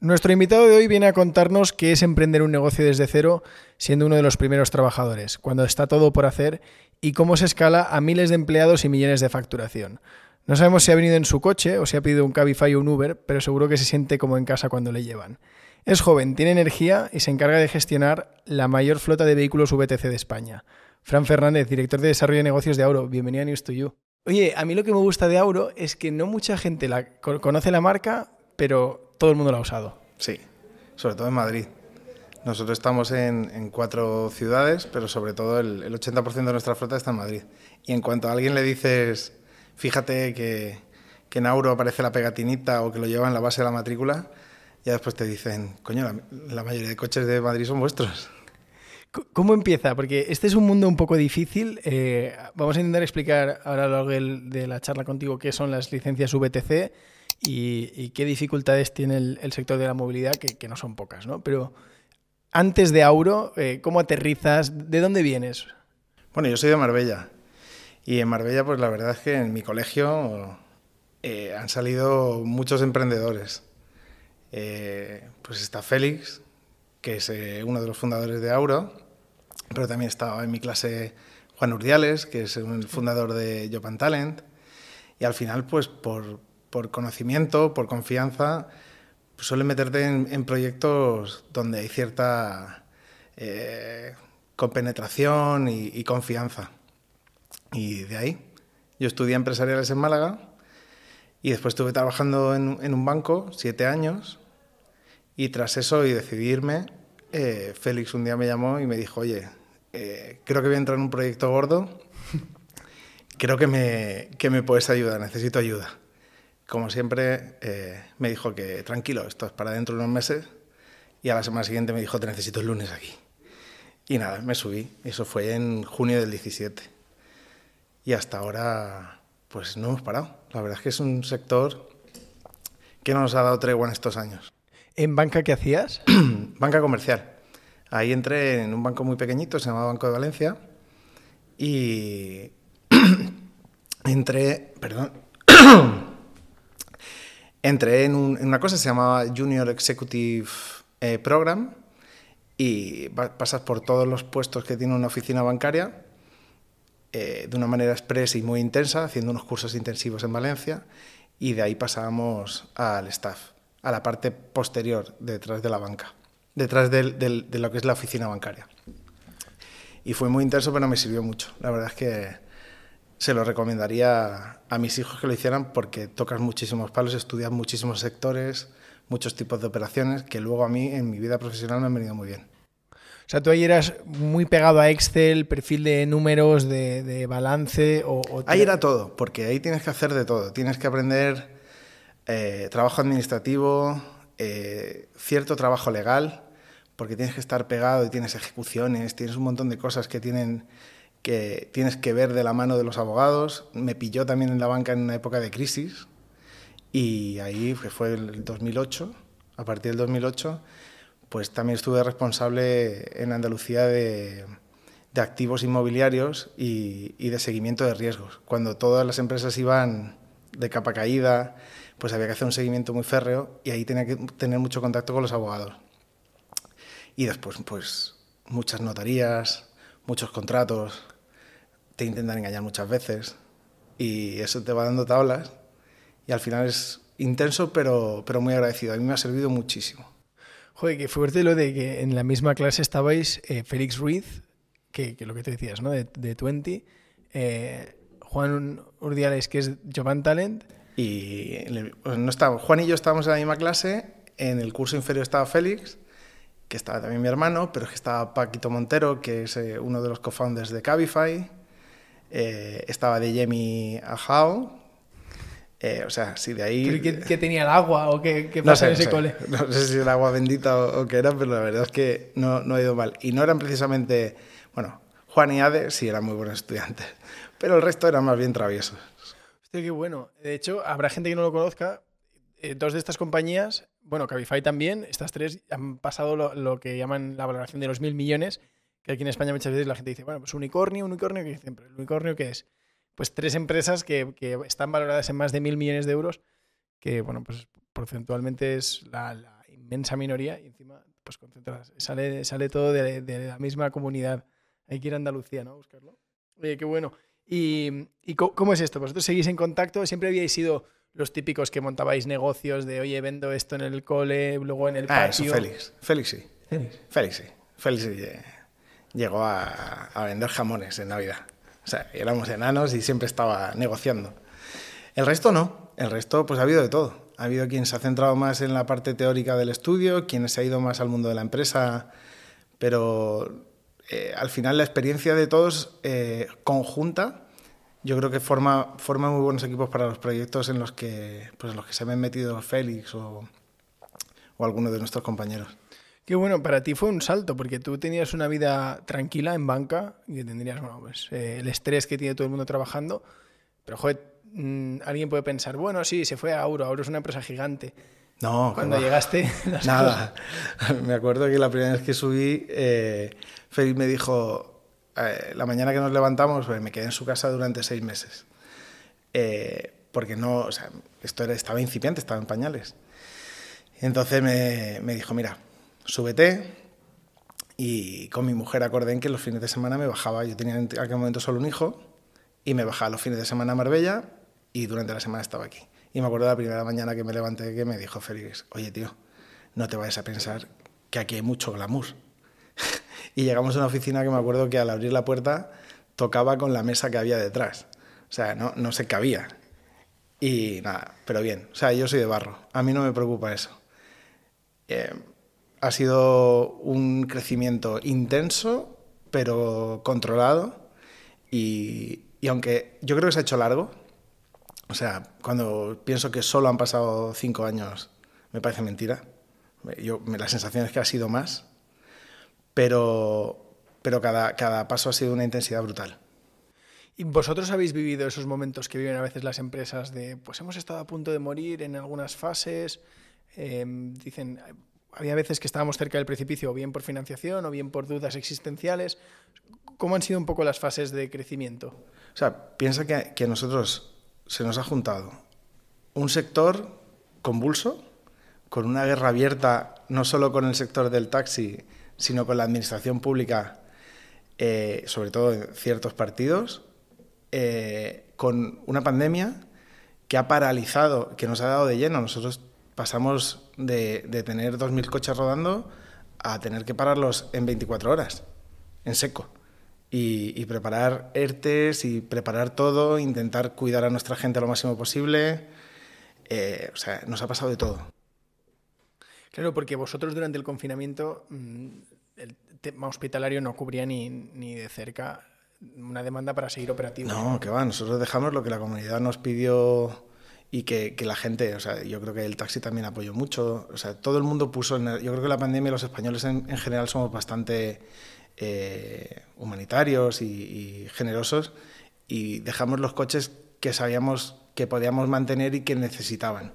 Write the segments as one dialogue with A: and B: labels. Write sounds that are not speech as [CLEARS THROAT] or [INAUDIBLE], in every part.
A: Nuestro invitado de hoy viene a contarnos qué es emprender un negocio desde cero siendo uno de los primeros trabajadores, cuando está todo por hacer y cómo se escala a miles de empleados y millones de facturación. No sabemos si ha venido en su coche o si ha pedido un Cabify o un Uber, pero seguro que se siente como en casa cuando le llevan. Es joven, tiene energía y se encarga de gestionar la mayor flota de vehículos VTC de España. Fran Fernández, director de desarrollo de negocios de Auro, bienvenido a News to You. Oye, a mí lo que me gusta de Auro es que no mucha gente la conoce la marca, pero todo el mundo lo ha usado. Sí, sobre todo en Madrid.
B: Nosotros estamos en, cuatro ciudades, pero sobre todo el, 80% de nuestra flota está en Madrid. Y en cuanto a alguien le dices, fíjate que, que en Auro aparece la pegatinita o que lo lleva en la base de la matrícula, ya después te dicen, coño, la, mayoría de
A: coches de Madrid son vuestros. ¿Cómo empieza? Porque este es un mundo un poco difícil. Eh, vamos a intentar explicar ahora a lo largo de la charla contigo qué son las licencias VTC y, qué dificultades tiene el, sector de la movilidad, que, no son pocas, ¿no? Pero antes de Auro, eh, ¿cómo aterrizas? ¿De dónde vienes? Bueno, yo soy de Marbella.
B: Y en Marbella, pues la verdad es que en mi colegio eh, han salido muchos emprendedores. Eh, pues está Félix, que es uno de los fundadores de Auro, pero también estaba en mi clase Juan Urdiales, que es el fundador de Jopan Talent. Y al final, pues por, por conocimiento, por confianza, suele meterte en, proyectos donde hay cierta eh, compenetración y, confianza. Y de ahí, yo estudié empresariales en Málaga y después estuve trabajando en, un banco siete años y tras eso y decidirme, eh, Félix un día me llamó y me dijo, oye, eh, creo que voy a entrar en un proyecto gordo, creo que me, que me puedes ayudar, necesito ayuda como siempre, eh, me dijo que tranquilo, esto es para dentro de unos meses. Y a la semana siguiente me dijo, te necesito el lunes aquí. Y nada, me subí. Eso fue en junio del 17. Y hasta ahora, pues no hemos parado. La verdad es que es un sector que no nos ha dado tregua en estos años.
A: ¿En banca qué hacías? [CLEARS THROAT]
B: banca comercial. Ahí entré en un banco muy pequeñito, se llamaba Banco de Valencia. Y [CLEARS THROAT] entré, perdón, [CLEARS THROAT] entré en, una cosa que se llamaba Junior Executive eh, Program y pasas por todos los puestos que tiene una oficina bancaria eh, de una manera expresa y muy intensa, haciendo unos cursos intensivos en Valencia y de ahí pasábamos al staff, a la parte posterior, detrás de la banca, detrás de lo que es la oficina bancaria. Y fue muy intenso, pero me sirvió mucho. La verdad es que se lo recomendaría a mis hijos que lo hicieran porque tocas muchísimos palos, estudias muchísimos sectores, muchos tipos de operaciones que luego a mí en mi vida profesional me han venido muy bien.
A: O sea, tú ahí eras muy pegado a Excel, perfil de números, de, balance. O, Ahí era todo,
B: porque ahí tienes que hacer de todo. Tienes que aprender eh, trabajo administrativo, eh, cierto trabajo legal, porque tienes que estar pegado y tienes ejecuciones, tienes un montón de cosas que tienen tienes que ver de la mano de los abogados. Me pilló también en la banca en una época de crisis y ahí que fue el 2008, a partir del 2008, pues también estuve responsable en Andalucía de, de activos inmobiliarios y, y, de seguimiento de riesgos. Cuando todas las empresas iban de capa caída, pues había que hacer un seguimiento muy férreo y ahí tenía que tener mucho contacto con los abogados. Y después, pues muchas notarías, muchos contratos, te intentan engañar muchas veces y eso te va dando tablas y al final es intenso pero, pero muy agradecido. A mí me ha servido muchísimo.
A: Joder, qué fuerte lo de que en la misma clase estabais eh, Félix Ruiz, que, que, lo que te decías, ¿no? De, Twenty 20, eh, Juan Urdiales, que es Jovan Talent. Y
B: pues no estaba Juan y yo estábamos en la misma clase, en el curso inferior estaba Félix, que estaba también mi hermano, pero que estaba Paquito Montero, que es eh, uno de los co-founders de Cabify, eh, estaba de Jamie a Eh, o sea, si de ahí...
A: que qué, tenía el agua o qué, pasa en ese cole? [LAUGHS]
B: No sé si el agua bendita o, qué era, pero la verdad es que no, no ha ido mal. Y no eran precisamente... Bueno, Juan y Ade sí eran muy buenos estudiantes, [LAUGHS] pero el resto eran más bien traviesos.
A: Hostia, qué bueno. De hecho, habrá gente que no lo conozca. Eh, dos de estas compañías, bueno, Cabify también, estas tres han pasado lo, lo que llaman la valoración de los mil millones aquí en España muchas veces la gente dice, bueno, pues unicornio, unicornio, que siempre, ¿el unicornio qué es? Pues tres empresas que, que, están valoradas en más de mil millones de euros, que, bueno, pues porcentualmente es la, inmensa minoría y encima, pues concentradas. Sale, sale todo de, de, la misma comunidad. Hay que ir a Andalucía, ¿no? buscarlo. Oye, qué bueno. ¿Y, y cómo es esto? ¿Vosotros seguís en contacto? ¿Siempre habíais sido los típicos que montabais negocios de, oye, vendo esto en el cole, luego en el ah, patio? Ah, Félix. Félix sí. Félix.
B: Félix sí. Félix sí. Eh llegó a, vender jamones en Navidad. O sea, éramos enanos y siempre estaba negociando. El resto no, el resto pues ha habido de todo. Ha habido quien se ha centrado más en la parte teórica del estudio, quien se ha ido más al mundo de la empresa, pero eh, al final la experiencia de todos eh, conjunta yo creo que forma, forma muy buenos equipos para los proyectos en los que, pues en los que se me han metido Félix o, o alguno de nuestros compañeros.
A: Qué bueno, para ti fue un salto, porque tú tenías una vida tranquila en banca y tendrías pues, eh, el estrés que tiene todo el mundo trabajando. Pero, joder, mm, alguien puede pensar, bueno, sí, se fue a Auro, Auro es una empresa gigante.
B: No, cuando llegaste. [LAUGHS] Nada. [LAUGHS] Me acuerdo que la primera vez que subí, eh, Felipe me dijo, eh, la mañana que nos levantamos, pues, me quedé en su casa durante seis meses. Eh, porque no, o sea, esto era, estaba incipiente, estaba en pañales. Entonces me dijo, mira, súbete. Y con mi mujer acordé en que los fines de semana me bajaba. Yo tenía en aquel momento solo un hijo y me bajaba los fines de semana a Marbella y durante la semana estaba aquí. Y me acuerdo de la primera mañana que me levanté que me dijo Félix, oye tío, no te vayas a pensar que aquí hay mucho glamour. [LAUGHS] y llegamos a una oficina que me acuerdo que al abrir la puerta tocaba con la mesa que había detrás. O sea, no, no se cabía. Y nada, pero bien. O sea, yo soy de barro. A mí no me preocupa eso. Eh, ha sido un crecimiento intenso, pero controlado. Y, aunque yo creo que se ha hecho largo, o sea, cuando pienso que solo han pasado cinco años, me parece mentira. Yo, la sensación es que ha sido más, pero, pero cada, cada paso ha sido una intensidad brutal.
A: ¿Y vosotros habéis vivido esos momentos que viven a veces las empresas de, pues hemos estado a punto de morir en algunas fases? Em, dicen, había veces que estábamos cerca del precipicio, o bien por financiación, o bien por dudas existenciales. ¿Cómo han sido un poco las fases de crecimiento?
B: O sea, piensa que, a nosotros se nos ha juntado un sector convulso, con una guerra abierta no solo con el sector del taxi, sino con la administración pública, eh, sobre todo en ciertos partidos, eh, con una pandemia que ha paralizado, que nos ha dado de lleno. a Nosotros pasamos de, de tener 2.000 coches rodando a tener que pararlos en 24 horas, en seco. Y, preparar ERTES y preparar todo, intentar cuidar a nuestra gente lo máximo posible. Eh, o sea, nos ha pasado de todo.
A: Claro, porque vosotros durante el confinamiento mm, el tema hospitalario no cubría ni, ni de cerca una demanda para seguir operativo. No,
B: que va, nosotros dejamos lo que la comunidad nos pidió y que, que, la gente, o sea, yo creo que el taxi también apoyó mucho, o sea, todo el mundo puso, yo creo que la pandemia los españoles en, general somos bastante eh, humanitarios y, y, generosos y dejamos los coches que sabíamos que podíamos mantener y que necesitaban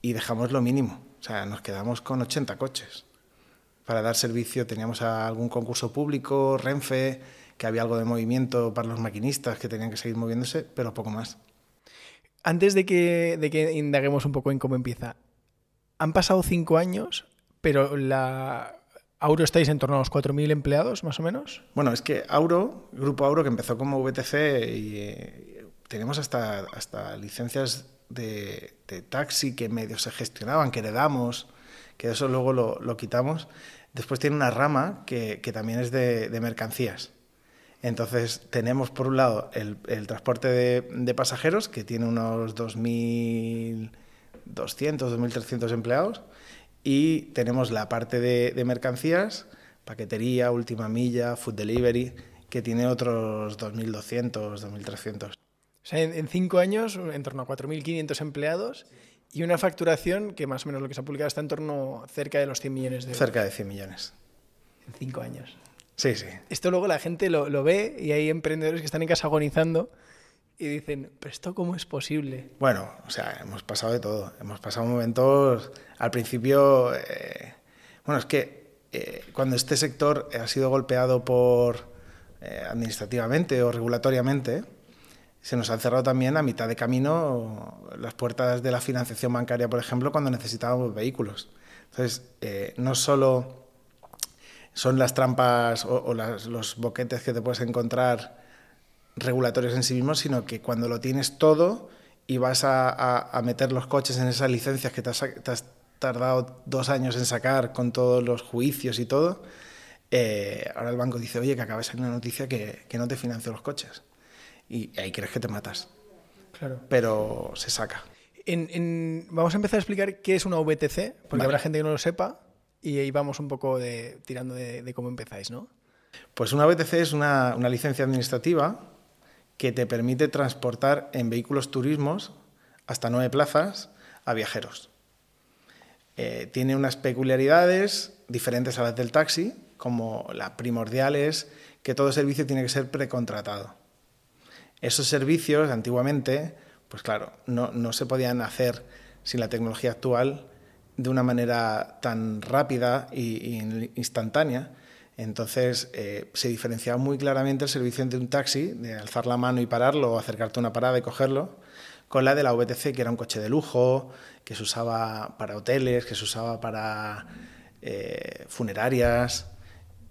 B: y dejamos lo mínimo, o sea, nos quedamos con 80 coches. Para dar servicio teníamos algún concurso público, Renfe, que había algo de movimiento para los maquinistas
A: que tenían que seguir moviéndose, pero poco más. Antes de que, de que indaguemos un poco en cómo empieza, han pasado cinco años, pero la, Auro estáis en torno a los 4.000 empleados, más o menos.
B: Bueno, es que Auro, Grupo Auro, que empezó como VTC, y, eh, tenemos hasta, hasta licencias de, taxi que medio se gestionaban, que heredamos, que eso luego lo, quitamos. Después tiene una rama que, también es de mercancías. Entonces tenemos por un lado el, transporte de, pasajeros que tiene unos 2.200, 2.300 empleados y tenemos la parte de, mercancías, paquetería, última milla, food delivery, que tiene otros 2.200, 2.300. O
A: sea, en, cinco años, en torno a 4.500 empleados y una facturación que más o menos lo que se ha publicado está en torno cerca de los 100 millones de euros. Cerca
B: de 100 millones. En
A: cinco años. Sí, sí. Esto luego la gente lo, ve y hay emprendedores que están en casa agonizando y dicen, pero esto cómo es posible. Bueno, o sea, hemos
B: pasado de todo. Hemos pasado momentos, al principio, eh, bueno, es que eh, cuando este sector ha sido golpeado por eh, administrativamente o regulatoriamente, se nos han cerrado también a mitad de camino las puertas de la financiación bancaria, por ejemplo, cuando necesitábamos vehículos. Entonces, no solo son las trampas o, los boquetes que te puedes encontrar regulatorios en sí mismos, sino que cuando lo tienes todo y vas a, meter los coches en esas licencias que te has, tardado dos años en sacar con todos los juicios y todo, eh, ahora el banco dice, oye, que acaba de salir una noticia que, no te financió los coches. Y ahí crees que te matas. Claro. Pero se saca.
A: vamos a empezar a explicar qué es una VTC, porque habrá gente que no lo sepa y ahí vamos un poco tirando de, cómo empezáis, ¿no?
B: Pues una BTC es una, licencia administrativa que te permite transportar en vehículos turismos hasta nueve plazas a viajeros. Eh, tiene unas peculiaridades diferentes a las del taxi, como la primordial es que todo servicio tiene que ser precontratado. Esos servicios antiguamente, pues claro, no se podían hacer sin la tecnología actual de una manera tan rápida e instantánea. Entonces eh, se diferenciaba muy claramente el servicio de un taxi, de alzar la mano y pararlo, o acercarte a una parada y cogerlo, con la de la VTC, que era un coche de lujo, que se usaba para hoteles, que se usaba para eh, funerarias,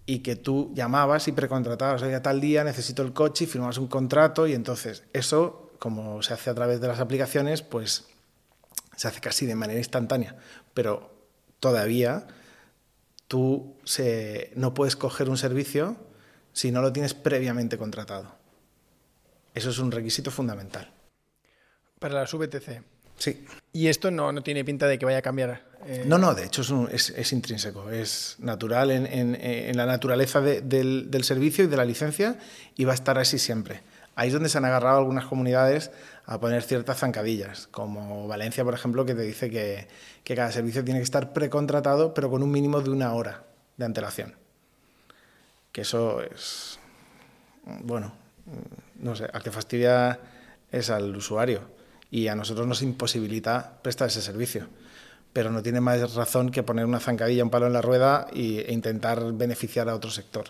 B: y que tú llamabas y precontratabas, oye, tal día necesito el coche y firmabas un contrato, y entonces eso, como se hace a través de las aplicaciones, pues se hace casi de manera instantánea, pero todavía tú no puedes coger un servicio si no lo tienes previamente contratado. Eso es un requisito fundamental.
A: Para las VTC. Sí. Y esto no, tiene pinta de que vaya a cambiar. Eh. No, no, de
B: hecho es, intrínseco, es natural en, la naturaleza del, del servicio y de la licencia y va a estar así siempre. Ahí es donde se han agarrado algunas comunidades a poner ciertas zancadillas, como Valencia, por ejemplo, que te dice que, cada servicio tiene que estar precontratado, pero con un mínimo de una hora de antelación. Que eso es, bueno, no sé, al que fastidia es al usuario y a nosotros nos imposibilita prestar ese servicio. Pero no tiene más razón que poner una zancadilla, un palo en la rueda e intentar beneficiar a otro sector.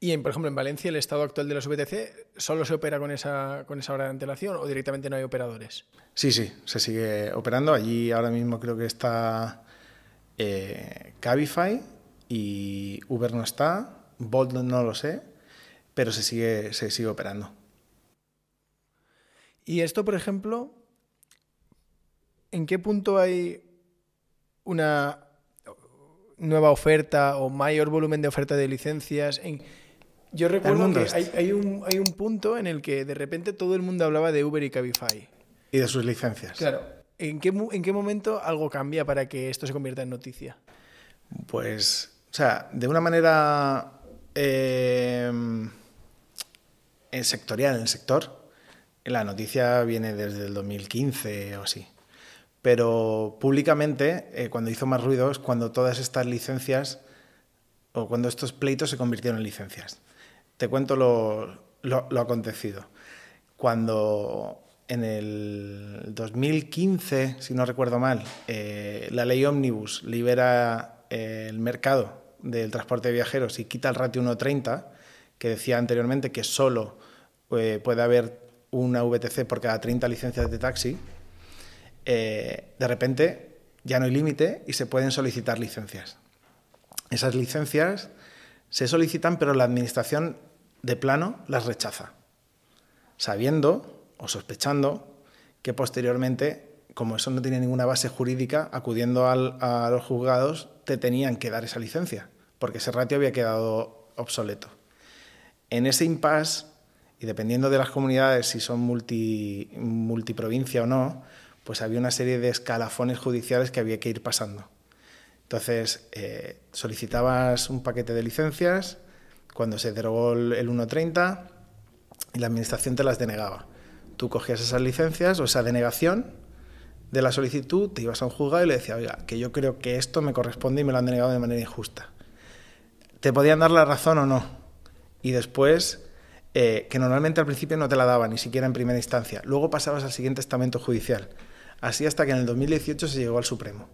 A: Y, por ejemplo, en Valencia, el estado actual de los VTC solo se opera con esa, con esa hora de antelación o directamente no hay operadores.
B: Sí, sí, se sigue operando. Allí ahora mismo creo que está eh, Cabify y Uber no está, Bolt no lo sé, pero se sigue, se sigue operando.
A: Y esto, por ejemplo, ¿en qué punto hay una nueva oferta o mayor volumen de oferta de licencias? ¿En, yo recuerdo que hay, un, punto en el que de repente todo el mundo hablaba de Uber y Cabify. Y de sus licencias. Claro. ¿En qué, ¿En qué momento algo cambia para que esto se convierta en noticia?
B: Pues, o sea, de una manera em, en sectorial, en el sector, la noticia viene desde el 2015 o así. Pero públicamente, eh, cuando hizo más ruido, es cuando todas estas licencias o cuando estos pleitos se convirtieron en licencias. Te cuento lo, acontecido. Cuando en el 2015, si no recuerdo mal, eh, la ley Omnibus libera eh, el mercado del transporte de viajeros y quita el ratio 1.30, que decía anteriormente que solo eh, puede haber una VTC por cada 30 licencias de taxi, de repente ya no hay límite y se pueden solicitar licencias. Esas licencias se solicitan, pero la administración de plano las rechaza, sabiendo o sospechando que posteriormente, como eso no tiene ninguna base jurídica, acudiendo a los juzgados, te tenían que dar esa licencia, porque ese ratio había quedado obsoleto. En ese impasse, y dependiendo de las comunidades, si son multi, multiprovincia o no, pues había una serie de escalafones judiciales que había que ir pasando. Entonces, eh, solicitabas un paquete de licencias, cuando se derogó el 1.30 y la administración te las denegaba. Tú cogías esas licencias o esa denegación de la solicitud, te ibas a un juzgado y le decías oiga, que yo creo que esto me corresponde y me lo han denegado de manera injusta. Te podían dar la razón o no. Y después, eh, que normalmente al principio no te la daban, ni siquiera en primera instancia. Luego pasabas al siguiente estamento judicial. Así hasta que en el 2018 se llegó al Supremo.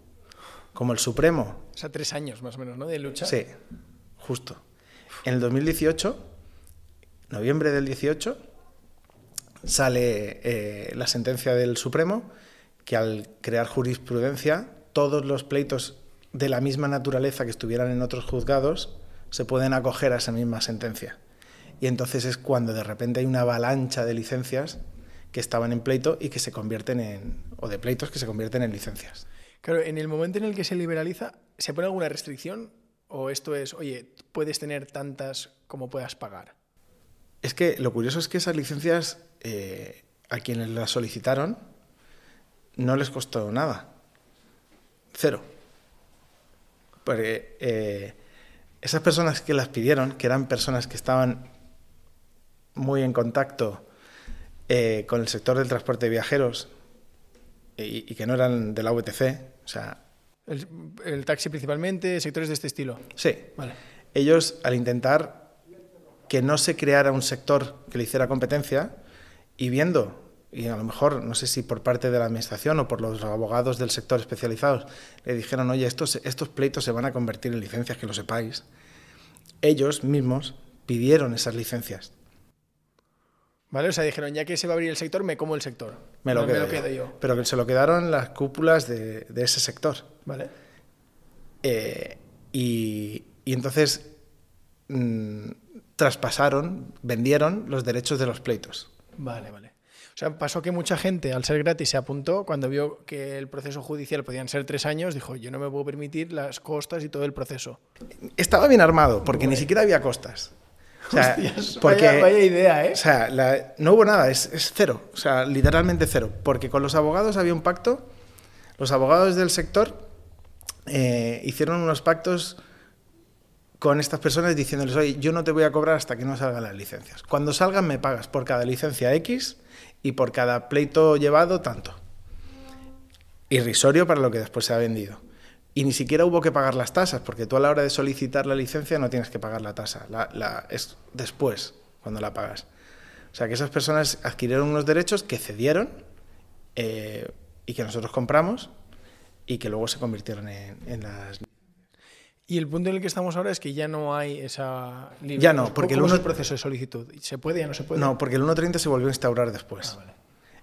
B: Como el Supremo.
A: O sea, tres años más o menos, ¿no? De lucha. Sí,
B: justo. En el 2018, noviembre del 18, sale eh, la sentencia del Supremo que al crear jurisprudencia, todos los pleitos de la misma naturaleza que estuvieran en otros juzgados se pueden acoger a esa misma sentencia. Y entonces es cuando de repente hay una avalancha de licencias que estaban en pleito y que se convierten en, o de pleitos que se convierten en licencias.
A: Claro, en el momento en el que se liberaliza, ¿se pone alguna restricción ¿O esto es, oye, puedes tener tantas como puedas pagar?
B: Es que lo curioso es que esas licencias eh, a quienes las solicitaron no les costó nada. Cero. Porque eh, esas personas que las pidieron, que eran personas que estaban muy en contacto eh, con el sector del transporte de viajeros y, y, que no eran de la VTC, o sea,
A: el, taxi principalmente, sectores de este estilo.
B: Sí. Vale. Ellos, al intentar que no se creara un sector que le hiciera competencia, y viendo, y a lo mejor, no sé si por parte de la administración o por los abogados del sector especializados, le dijeron, oye, estos, estos pleitos se van a convertir en licencias, que lo sepáis. Ellos mismos pidieron esas licencias
A: ¿Vale? O sea, dijeron, ya que se va a abrir el sector, me como el sector. Me lo, quedo, yo.
B: Pero que se lo quedaron las cúpulas de, ese sector. ¿Vale? Eh, y, entonces mm, traspasaron, vendieron los derechos de los pleitos.
A: Vale, vale. O sea, pasó que mucha gente, al ser gratis, se apuntó. Cuando vio que el proceso judicial podían ser tres años, dijo, yo no me puedo permitir las costas y todo el proceso.
B: Estaba bien armado, porque ni siquiera había costas. O vaya, idea, ¿eh? no hubo nada, es, cero, o sea, literalmente cero, porque con los abogados había un pacto, los abogados del sector eh, hicieron unos pactos con estas personas diciéndoles, oye, yo no te voy a cobrar hasta que no salgan las licencias. Cuando salgan me pagas por cada licencia X y por cada pleito llevado tanto. Irrisorio para lo que después se ha vendido y ni siquiera hubo que pagar las tasas, porque tú a la hora de solicitar la licencia no tienes que pagar la tasa, la, es después cuando la pagas. O sea que esas personas adquirieron unos derechos que cedieron eh, y que nosotros compramos y que luego se convirtieron en, las...
A: Y el punto en el que estamos ahora es que ya no hay esa libertad. Ya no, porque el, el proceso de solicitud. ¿Se puede ya no se puede? No, porque
B: el 1.30 se volvió a instaurar después. Ah,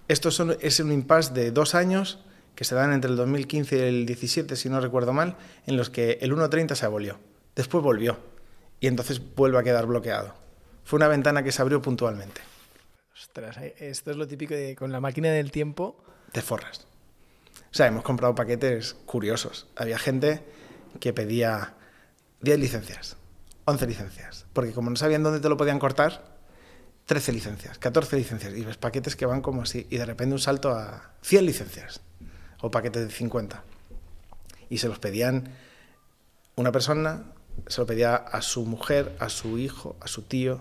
B: Esto son, es un impasse de dos años que se dan entre el 2015 y el 17, si no recuerdo mal, en los que el 1.30 se abolió. Después volvió y entonces vuelve a quedar bloqueado. Fue una ventana que se abrió puntualmente.
A: Ostras, eh, esto es lo típico de con la máquina del tiempo.
B: Te forras. O sea, hemos comprado paquetes curiosos. Había gente que pedía 10 licencias, 11 licencias, porque como no sabían dónde te lo podían cortar, 13 licencias, 14 licencias, y ves paquetes que van como así, y de repente un salto a 100 licencias o paquetes de 50. Y se los pedían una persona, se lo pedía a su mujer, a su hijo, a su tío.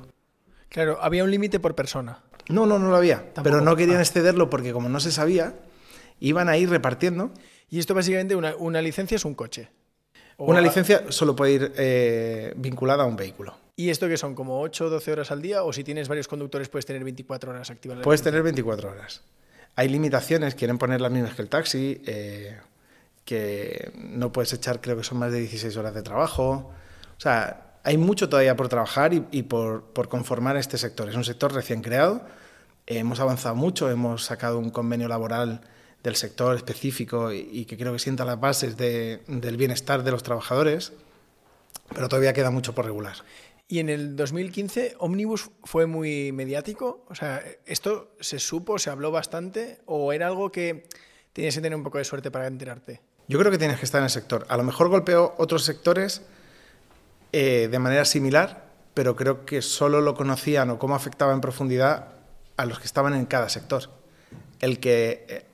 A: Claro, había un límite por persona.
B: No, no, no lo había. Pero no querían ah. excederlo porque como no se sabía, iban a ir repartiendo. Y
A: esto básicamente, una, una licencia es un coche. Una licencia
B: solo puede ir eh, vinculada a un vehículo.
A: ¿Y esto que son como 8 o 12 horas al día? ¿O si tienes varios conductores puedes tener 24 horas activas? Puedes tener
B: 24 horas. Hay limitaciones, quieren poner las mismas que el taxi, eh, que no puedes echar, creo que son más de 16 horas de trabajo. O sea, hay mucho todavía por trabajar y, por, conformar este sector. Es un sector recién creado, hemos avanzado mucho, hemos sacado un convenio laboral del sector específico y, que creo que sienta las bases del bienestar de los trabajadores, pero todavía queda mucho por
A: regular. Y en el 2015, Omnibus fue muy mediático. O sea, ¿esto se supo, se habló bastante o era algo que tenías que tener un poco de suerte para enterarte?
B: Yo creo que tienes que estar en el sector. A lo mejor golpeó otros sectores eh, de manera similar, pero creo que solo lo conocían o cómo afectaba en profundidad a los que estaban en cada sector. El que, eh,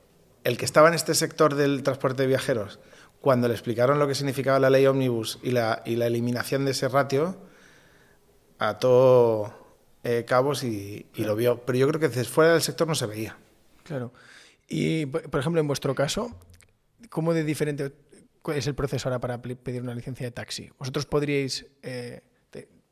B: el que estaba en este sector del transporte de viajeros, cuando le explicaron lo que significaba la ley Omnibus y la, y la eliminación de ese ratio, ató todo eh, cabos y, lo vio. Pero yo creo que desde
A: fuera del sector no se veía. Claro. Y, por ejemplo, en vuestro caso, ¿cómo de diferente es el proceso ahora para pedir una licencia de taxi? Vosotros podríais, eh,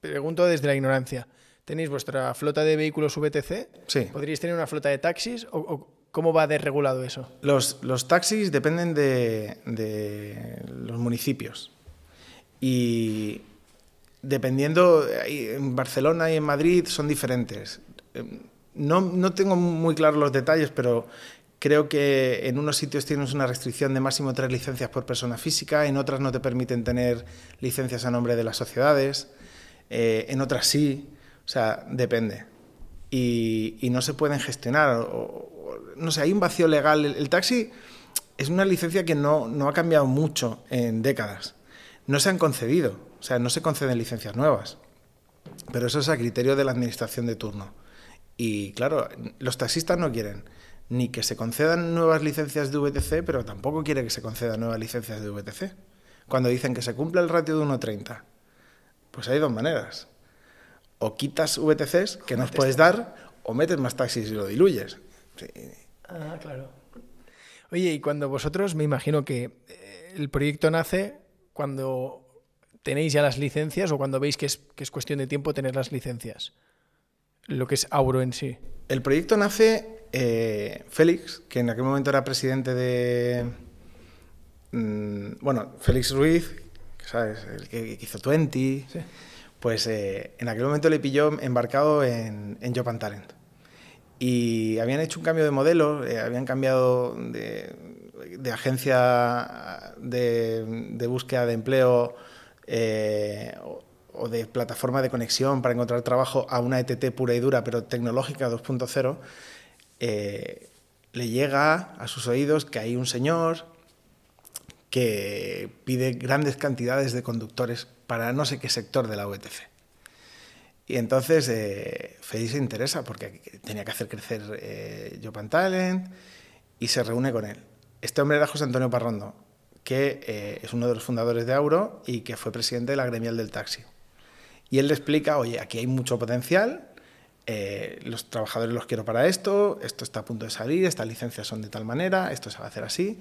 A: pregunto desde la ignorancia, ¿tenéis vuestra flota de vehículos VTC? Sí. ¿Podríais tener una flota de taxis? ¿O, cómo va desregulado eso?
B: Los, taxis dependen de, de los municipios. Y dependiendo, eh, en Barcelona y en Madrid son diferentes. Em, no, tengo muy claros los detalles, pero creo que en unos sitios tienes una restricción de máximo tres licencias por persona física, en otras no te permiten tener licencias a nombre de las sociedades, eh, en otras sí, o sea, depende. Y, no se pueden gestionar. no sé, hay un vacío legal. El, taxi es una licencia que no, no ha cambiado mucho en décadas. No se han concedido. O sea, no se conceden licencias nuevas. Pero eso es a criterio de la administración de turno. Y claro, los taxistas no quieren ni que se concedan nuevas licencias de VTC, pero tampoco quiere que se concedan nuevas licencias de VTC. Cuando dicen que se cumpla el ratio de 1.30, pues hay dos maneras. O quitas VTCs que no puedes dar, o metes más taxis y lo diluyes.
A: Ah, claro. Oye, y cuando vosotros, me imagino que eh, el proyecto nace cuando tenéis ya las licencias o cuando veis que es, cuestión de tiempo tener las licencias? Lo que es Auro en sí. El proyecto
B: nace eh, Félix, que en aquel momento era presidente de... Mm, bueno, Félix Ruiz, que sabes, el que hizo Twenty, pues eh, en aquel momento le pilló embarcado en, en Job Talent. Y habían hecho un cambio de modelo, eh, habían cambiado de, agencia de, búsqueda de empleo eh, o, de plataforma de conexión para encontrar trabajo a una ETT pura y dura, pero tecnológica 2.0, eh, le llega a sus oídos que hay un señor que pide grandes cantidades de conductores para no sé qué sector de la VTC. E y entonces eh, se interesa porque tenía que hacer crecer eh, Jopan Talent y se reúne con él. Este hombre era José Antonio Parrondo, que eh, es uno de los fundadores de Auro y que fue presidente de la gremial del taxi. Y él le explica, oye, aquí hay mucho potencial, eh, los trabajadores los quiero para esto, esto está a punto de salir, estas licencias son de tal manera, esto se va a hacer así.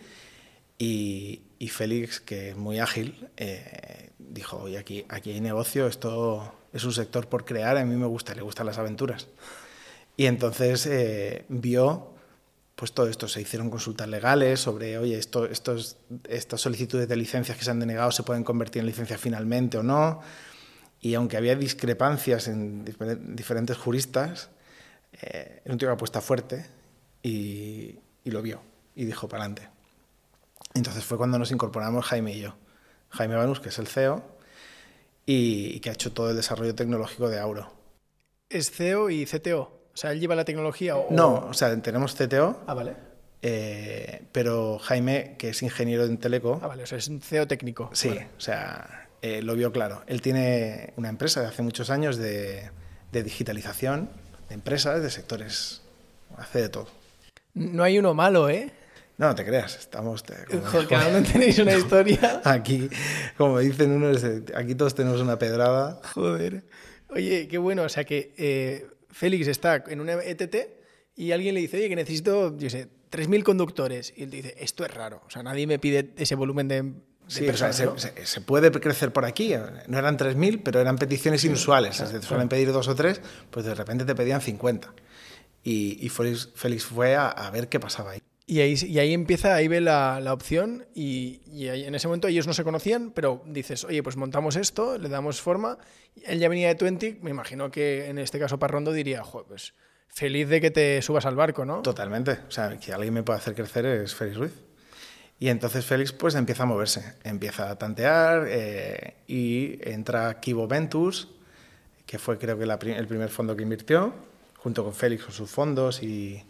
B: Y, y Félix, que es muy ágil, eh, dijo, oye, aquí, aquí hay negocio, esto es un sector por crear, a mí me gusta, le gustan las aventuras. Y entonces vio pues todo esto, se hicieron consultas legales sobre, oye, estas solicitudes de licencias que se han denegado se pueden convertir en licencias finalmente o no. Y aunque había discrepancias en diferentes juristas, eh, un apuesta fuerte y, lo vio y dijo, para adelante. Entonces fue cuando nos incorporamos Jaime y yo. Jaime Vanus que es el CEO, y que ha hecho todo el desarrollo tecnológico de Auro.
A: ¿Es CEO y CTO? O sea, él lleva la tecnología o... No, o
B: sea, tenemos CTO. Ah, vale. Eh, pero Jaime, que es ingeniero en Teleco... Ah, vale, o sea, es un CEO técnico. Sí, o sea, eh, lo vio claro. Él tiene una empresa de hace muchos años de, digitalización de empresas, de sectores. Hace de todo.
A: No hay uno malo, ¿eh?
B: No, no te creas, estamos... Joder, cada [LAUGHS] [LAUGHS] tenéis una historia. Aquí, como dicen unos, aquí todos tenemos una pedrada.
A: Joder. Oye, qué bueno, o sea que eh, Félix está en una ETT y alguien le dice, oye, que necesito, yo sé, 3.000 conductores. Y él dice, esto es raro. O sea, nadie me pide ese volumen de, Sí, se,
B: puede crecer por aquí. No eran 3.000, pero eran peticiones inusuales. te suelen pedir dos o tres, pues de repente te pedían 50. Y, Félix, fue a ver qué pasaba ahí.
A: Y ahí, empieza, ahí ve la, opción y, en ese momento ellos no se conocían, pero dices, oye, pues montamos esto, le damos forma. Él ya venía de Twenty, me imagino que en este caso Parrondo diría, joder, pues feliz de que te
B: subas al barco, ¿no? Totalmente, o sea, que alguien me pueda hacer crecer es Félix Ruiz. Y entonces Félix pues empieza a moverse, empieza a tantear eh, y entra Kibo Ventus, que fue creo que el primer fondo que invirtió, junto con Félix con sus fondos y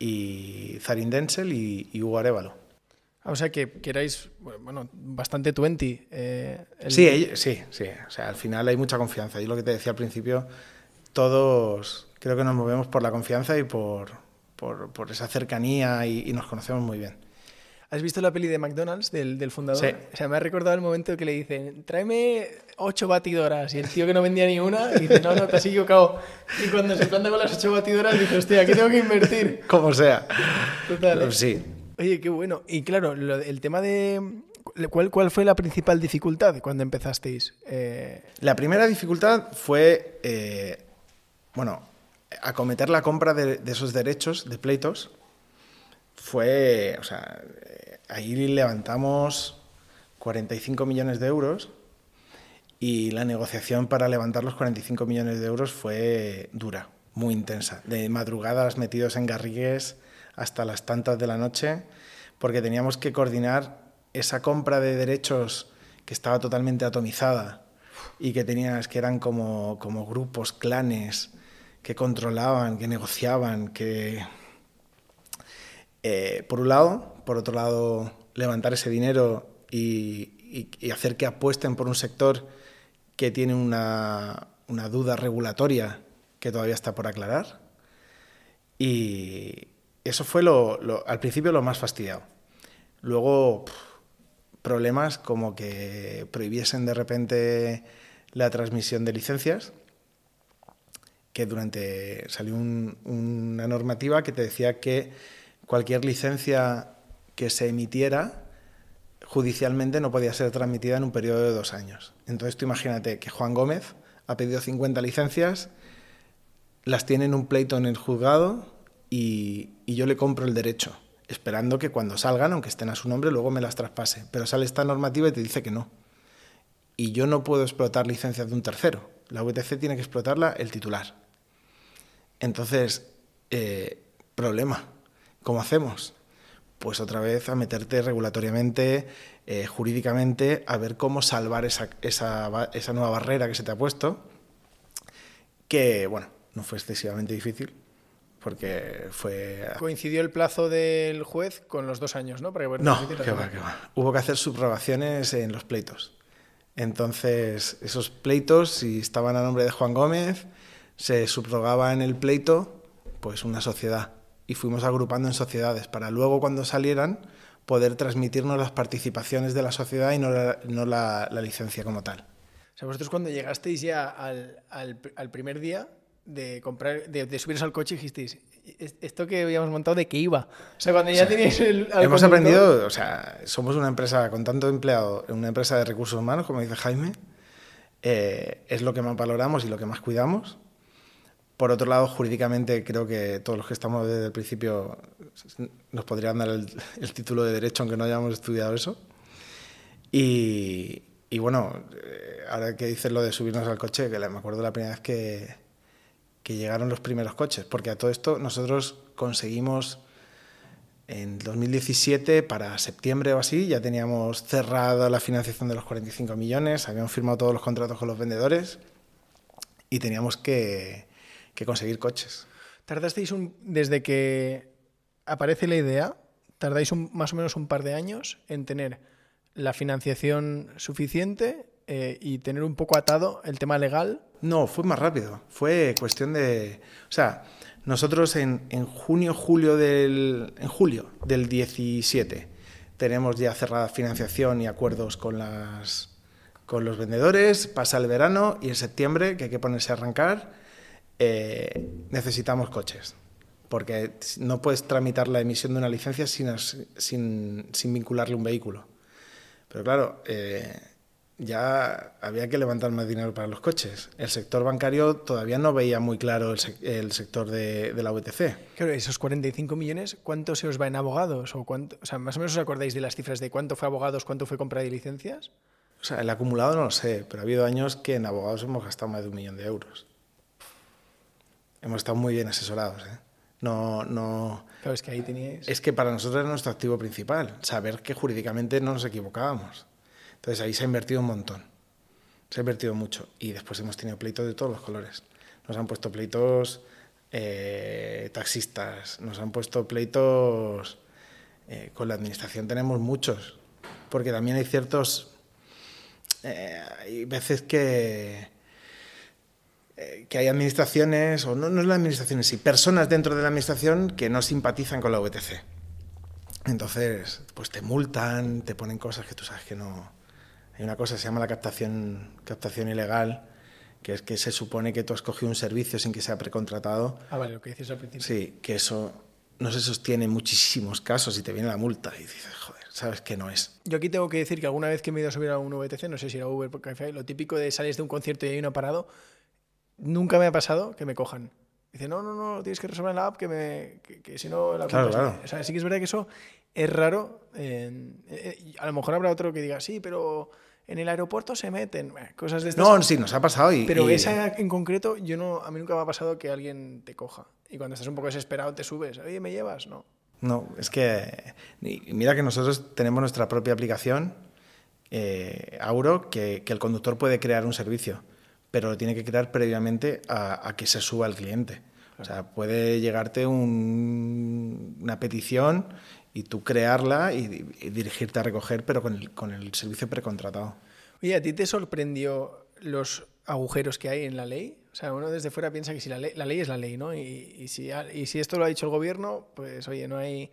B: y Zarin Denzel y, y Hugo ah,
A: o sea que, queráis bueno, bastante 20. Eh, sí,
B: sí, sí. O sea, al final hay mucha confianza. y lo que te decía al principio, todos creo que nos movemos por la confianza y por, por, esa cercanía y nos conocemos muy bien.
A: ¿Has visto la peli de McDonald's del, fundador? Sí. O sea, me ha recordado el momento que le dicen, tráeme ocho batidoras. Y el tío que no vendía ni una dice, no, no, te has equivocado. Y cuando se planta con las ocho batidoras, dice, hostia, aquí tengo que invertir. [LAUGHS] Como sea. Total. Pues sí. Oye, qué bueno. Y claro, el tema de... ¿Cuál, ¿Cuál fue la principal dificultad cuando empezasteis? Eh, la primera
B: dificultad fue, eh, bueno, acometer la compra de, de esos derechos de pleitos fue, o sea, eh, ahí levantamos 45 millones de euros y la negociación para levantar los 45 millones de euros fue dura, muy intensa, de madrugadas metidos en garrigues hasta las tantas de la noche, porque teníamos que coordinar esa compra de derechos que estaba totalmente atomizada y que tenías que eran como, como grupos, clanes que controlaban, que negociaban, que eh, por un lado, por otro lado, levantar ese dinero y, hacer que apuesten por un sector que tiene una, duda regulatoria que todavía está por aclarar. Y eso fue al principio lo más fastidiado. Luego, problemas como que prohibiesen de repente la transmisión de licencias, que durante salió una normativa que te decía que cualquier licencia que se emitiera judicialmente no podía ser transmitida en un periodo de dos años. Entonces tú imagínate que Juan Gómez ha pedido 50 licencias, las tiene en un pleito en el juzgado y, yo le compro el derecho, esperando que cuando salgan, aunque estén a su nombre, luego me las traspase. Pero sale esta normativa y te dice que no. Y yo no puedo explotar licencias de un tercero. La VTC tiene que explotarla el titular. Entonces, eh, problema ¿Cómo hacemos? Pues otra vez a meterte regulatoriamente, eh, jurídicamente, a ver cómo salvar esa, nueva barrera que se te ha puesto, que, bueno, no fue excesivamente difícil, porque fue...
A: Coincidió el plazo del juez con los dos años, ¿no? no, va, va.
B: Hubo que hacer subrogaciones en los pleitos. Entonces, esos pleitos, si estaban a nombre de Juan Gómez, se subrogaba en el pleito pues una sociedad y fuimos agrupando en sociedades para luego cuando salieran poder transmitirnos las participaciones de la sociedad y no la, no la, licencia como tal.
A: O sea, vosotros cuando llegasteis ya al, al, primer día de comprar, de, subiros al coche, dijisteis, esto que habíamos montado de qué iba. O sea, cuando ya el... Hemos aprendido,
B: o sea, somos una empresa con tanto empleado, una empresa de recursos humanos, como dice Jaime, eh, es lo que más valoramos y lo que más cuidamos. Por otro lado, jurídicamente creo que todos los que estamos desde el principio nos podrían dar el, título de derecho, aunque no hayamos estudiado eso. Y, bueno, eh, ahora que dices lo de subirnos al coche, que me acuerdo la primera vez que, que llegaron los primeros coches, porque a todo esto nosotros conseguimos en 2017, para septiembre o así, ya teníamos cerrada la financiación de los 45 millones, habíamos firmado todos los contratos con los vendedores y teníamos que conseguir coches.
A: Tardasteis desde que aparece la idea, tardáis un, más o menos un par de años en tener la financiación suficiente eh, y tener un poco atado el tema legal.
B: No, fue más rápido. Fue cuestión de. O sea, nosotros en, junio, julio del. En julio del 17 tenemos ya cerrada financiación y acuerdos con las con los vendedores, pasa el verano y en septiembre, que hay que ponerse a arrancar, necesitamos coches, porque no puedes tramitar la emisión de una licencia sin, sin, sin vincularle un vehículo. Pero claro, eh, ya había que levantar más dinero para los coches.
A: El sector bancario todavía no veía muy claro el, sector de, la VTC. Claro, esos 45 millones, ¿cuánto se os va en abogados? O, cuánto, o sea, más o menos os acordáis de las cifras de cuánto fue abogados, cuánto fue compra de licencias?
B: O sea, el acumulado no lo sé, pero ha habido años que en abogados hemos gastado más de un millón de euros hemos estado muy bien asesorados. ¿eh? No, no.
A: es que ahí teníais.
B: Es que para nosotros era nuestro activo principal, saber que jurídicamente no nos equivocábamos. Entonces ahí se ha invertido un montón. Se ha invertido mucho. Y después hemos tenido pleitos de todos los colores. Nos han puesto pleitos eh, taxistas, nos han puesto pleitos. Eh, con la administración tenemos muchos. Porque también hay ciertos. Eh, hay veces que eh, que hay administraciones, o no, no es administración en sí, personas dentro de la administración que no simpatizan con la VTC. E Entonces, pues te multan, te ponen cosas que tú sabes que no. Hay una cosa que se llama la captación, captación ilegal, que es que se supone que tú has cogido un servicio sin que sea precontratado.
A: Ah, vale, lo que dices al principio. Sí,
B: que eso no se sostiene en muchísimos casos y te viene la multa y dices, joder, sabes que no es.
A: Yo aquí tengo que decir que alguna vez que me he ido a subir a un VTC, no sé si era Uber, o lo típico de sales de un concierto y hay uno parado, nunca me ha pasado que me cojan. Dice, no, no, no, tienes que resolver la app, que, me, si no la claro, claro. O sea, sí que es verdad que eso es raro. Eh, a lo mejor habrá otro que diga, sí, pero en el aeropuerto se meten, eh, cosas de estas. No, sí,
B: nos ha pasado. pero esa
A: en concreto, yo no, a mí nunca me ha pasado que alguien te coja. Y cuando estás un poco desesperado te subes, oye, ¿me llevas? No.
B: No, es que mira que nosotros tenemos nuestra propia aplicación, eh, Auro, que, que el conductor puede crear un servicio pero lo tiene que crear previamente a, que se suba al cliente. O sea, puede llegarte una petición y tú crearla y, dirigirte a recoger, pero con el, con el servicio precontratado.
A: Oye, ¿a ti te sorprendió los agujeros que hay en la ley? O sea, uno desde fuera piensa que si la ley, es la ley, ¿no? Y, y, si, y si esto lo ha dicho el gobierno, pues oye, no hay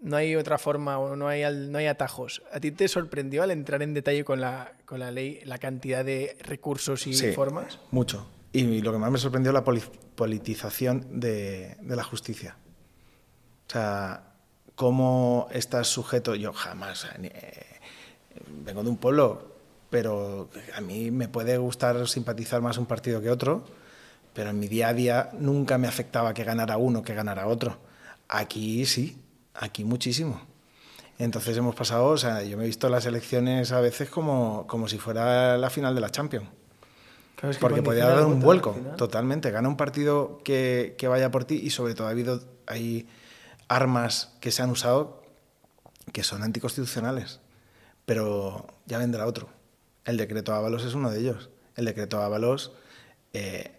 A: no hay otra forma o no hay, no hay atajos. ¿A ti te sorprendió al entrar en detalle con la, ley la cantidad de recursos y formas?
B: Mucho. Y lo que más me sorprendió la politización de, la justicia. O sea, cómo estás sujeto. Yo jamás. Eh, eh, vengo de un pueblo, pero a mí me puede gustar simpatizar más un partido que otro, pero en mi día a día nunca me afectaba que ganara uno que ganara otro. Aquí sí Aquí muchísimo. Entonces hemos pasado, o sea, yo me he visto las elecciones a veces como, como si fuera la final de la Champions. Porque podía dar un vuelco, totalmente. Gana un partido que, vaya por ti y sobre todo ha habido hay armas que se han usado que son anticonstitucionales. Pero ya vendrá otro. El decreto Ábalos es uno de ellos. El decreto Ábalos, eh,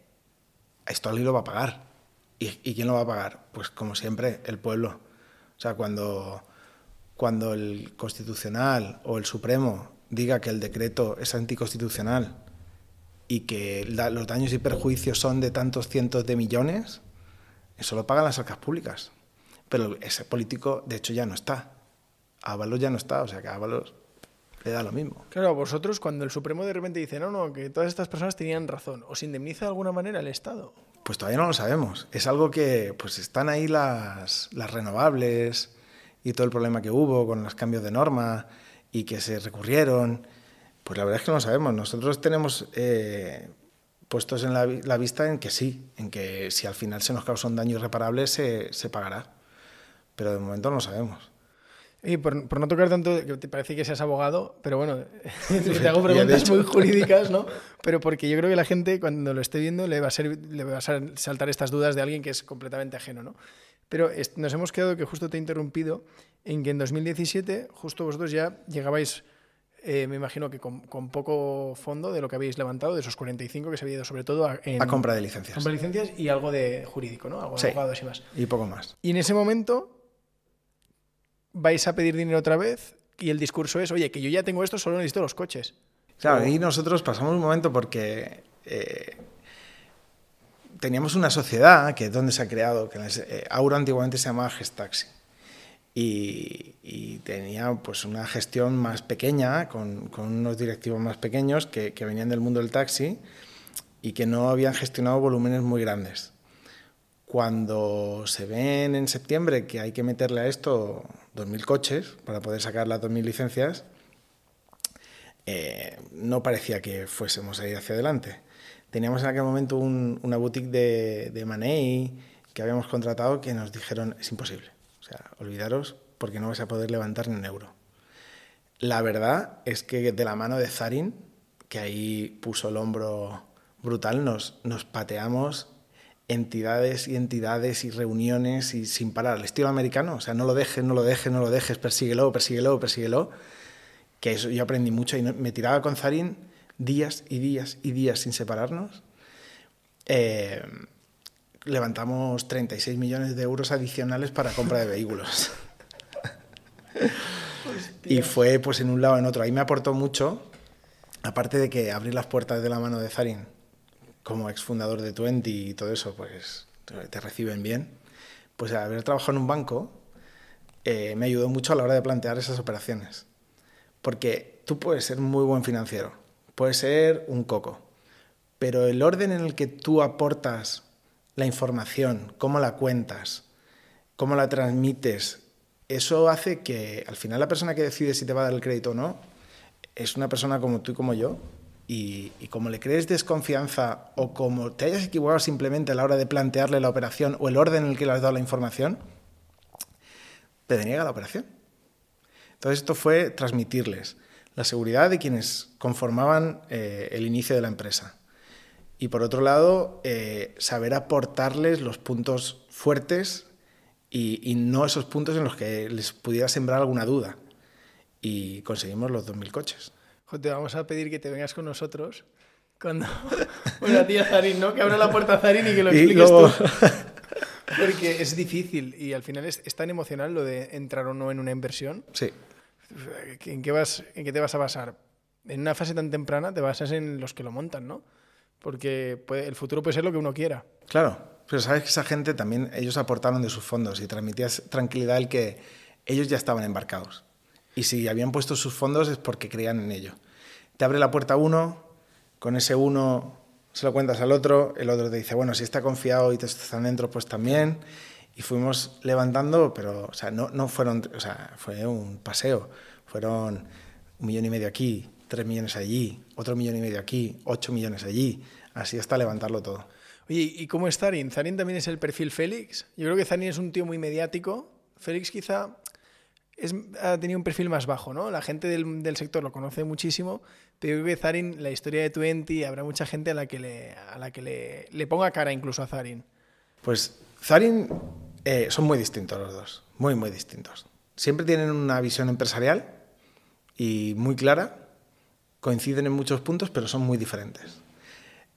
B: esto alguien lo va a pagar. ¿Y quién lo va a pagar? Pues como siempre, el pueblo. O sea, cuando, cuando el Constitucional o el Supremo diga que el decreto es anticonstitucional y que los daños y perjuicios son de tantos cientos de millones, eso lo pagan las arcas públicas. Pero ese político, de hecho, ya no está. Ábalos ya no está, o sea que Ábalos le da lo mismo.
A: Claro, vosotros cuando el Supremo de repente dice, no, no, que todas estas personas tenían razón, ¿os indemniza de alguna manera el Estado?
B: Pues todavía no lo sabemos. Es algo que, pues están ahí las, renovables y todo el problema que hubo con los cambios de norma y que se recurrieron. Pues la verdad es que no lo sabemos. Nosotros tenemos eh, puestos en la, vista en que sí, en que si al final se nos causa un daño irreparable se, se pagará. Pero de momento no lo sabemos.
A: Y por, no tocar tanto, que te parece que seas abogado, pero bueno, [LAUGHS] te hago [LAUGHS] preguntas muy jurídicas, ¿no? Pero porque yo creo que la gente cuando lo esté viendo le va a, ser, le va a saltar estas dudas de alguien que es completamente ajeno, ¿no? Pero nos hemos quedado que justo te he interrumpido en que en 2017 justo vosotros ya llegabais, eh, me imagino que con, poco fondo de lo que habéis levantado, de esos 45 que se había ido sobre todo a, en, a compra de licencias. Compra de licencias y algo de jurídico, ¿no? Algo de abogados y más. Y poco más. Y en ese momento vais a pedir dinero otra vez y el discurso es, oye, que yo ya tengo esto, solo necesito los coches.
B: Claro, y nosotros pasamos un momento porque eh, teníamos una sociedad que es donde se ha creado, que eh, antiguamente se llamaba Gestaxi. Y, y, tenía pues una gestión más pequeña, con, con unos directivos más pequeños que, que, venían del mundo del taxi y que no habían gestionado volúmenes muy grandes. Cuando se ven en septiembre que hay que meterle a esto 2.000 coches para poder sacar las 2.000 licencias, eh, no parecía que fuésemos a ir hacia adelante. Teníamos en aquel momento una boutique de, de Manei que habíamos contratado que nos dijeron es imposible. O sea, olvidaros porque no vais a poder levantar ni un euro. La verdad es que de la mano de Zarin, que ahí puso el hombro brutal, nos, nos pateamos entidades y entidades y reuniones y sin parar, al estilo americano, o sea, no lo dejes, no lo dejes, no lo dejes, persíguelo, persíguelo, persíguelo, que eso yo aprendí mucho y me tiraba con Zarín días y días y días sin separarnos. Eh, levantamos 36 millones de euros adicionales para compra de vehículos. y fue pues en un lado en otro. Ahí me aportó mucho, aparte de que abrir las puertas de la mano de Zarin como exfundador de Twenty y todo eso, pues te reciben bien, pues haber trabajado en un banco eh, me ayudó mucho a la hora de plantear esas operaciones. Porque tú puedes ser muy buen financiero, puedes ser un coco, pero el orden en el que tú aportas la información, cómo la cuentas, cómo la transmites, eso hace que al final la persona que decide si te va a dar el crédito o no es una persona como tú y como yo, y, como le crees desconfianza o como te hayas equivocado simplemente a la hora de plantearle la operación o el orden en el que le has dado la información, te deniega la operación. Entonces esto fue transmitirles la seguridad de quienes conformaban eh, el inicio de la empresa. Y por otro lado, eh, saber aportarles los puntos fuertes y, y, no esos puntos en los que les pudiera sembrar alguna duda. Y conseguimos los 2.000 coches
A: te vamos a pedir que te vengas con nosotros. Cuando. [LAUGHS] Bueno, tía Zarin, ¿no? Que abra la puerta a Zarin y que lo expliques tú. [LAUGHS] Porque es difícil y al final es, tan emocional lo de entrar o no en una inversión. Sí. ¿En qué, te vas a basar? En una fase tan temprana te basas en los que lo montan, ¿no? Porque el futuro puede ser lo que uno quiera.
B: Claro, pero sabes que esa gente también, ellos aportaron de sus fondos y transmitías tranquilidad el que ellos ya estaban embarcados. Y si habían puesto sus fondos es porque creían en ello. Te abre la puerta uno, con ese uno se lo cuentas al otro, el otro te dice, bueno, si está confiado y te están dentro, pues también. Y fuimos levantando, pero, o sea, no, no fueron, o sea, fue un paseo. Fueron un millón y medio aquí, tres millones allí, otro millón y medio aquí, ocho millones allí, así hasta
A: levantarlo todo. Oye, ¿y cómo es Zarin? ¿Zarin también es el perfil Félix? Yo creo que Zarin es un tío muy mediático. Félix quizá es, ha tenido un perfil más bajo, ¿no? La gente del, del sector lo conoce muchísimo. vive Zarin, la historia de Twenty, habrá mucha gente a la que le, a la que le, le ponga cara incluso a Zarin.
B: Pues Zarin eh, son muy distintos los dos, muy, muy distintos. Siempre tienen una visión empresarial y muy clara, coinciden en muchos puntos, pero son muy diferentes.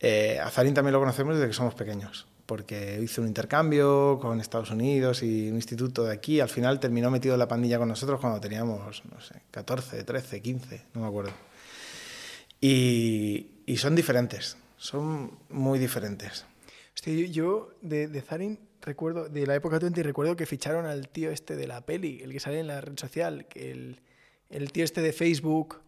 B: Eh, a Zarin también lo conocemos desde que somos pequeños porque hizo un intercambio con Estados Unidos y un instituto de aquí. Al final terminó metido en la pandilla con nosotros cuando teníamos, no sé, 14, 13, 15, no me acuerdo. Y, son diferentes, son muy diferentes.
A: Hostia, yo, de, Zarin recuerdo, de la época 20, recuerdo que ficharon al tío este de la peli, el que sale en la red social, el, el tío este de Facebook.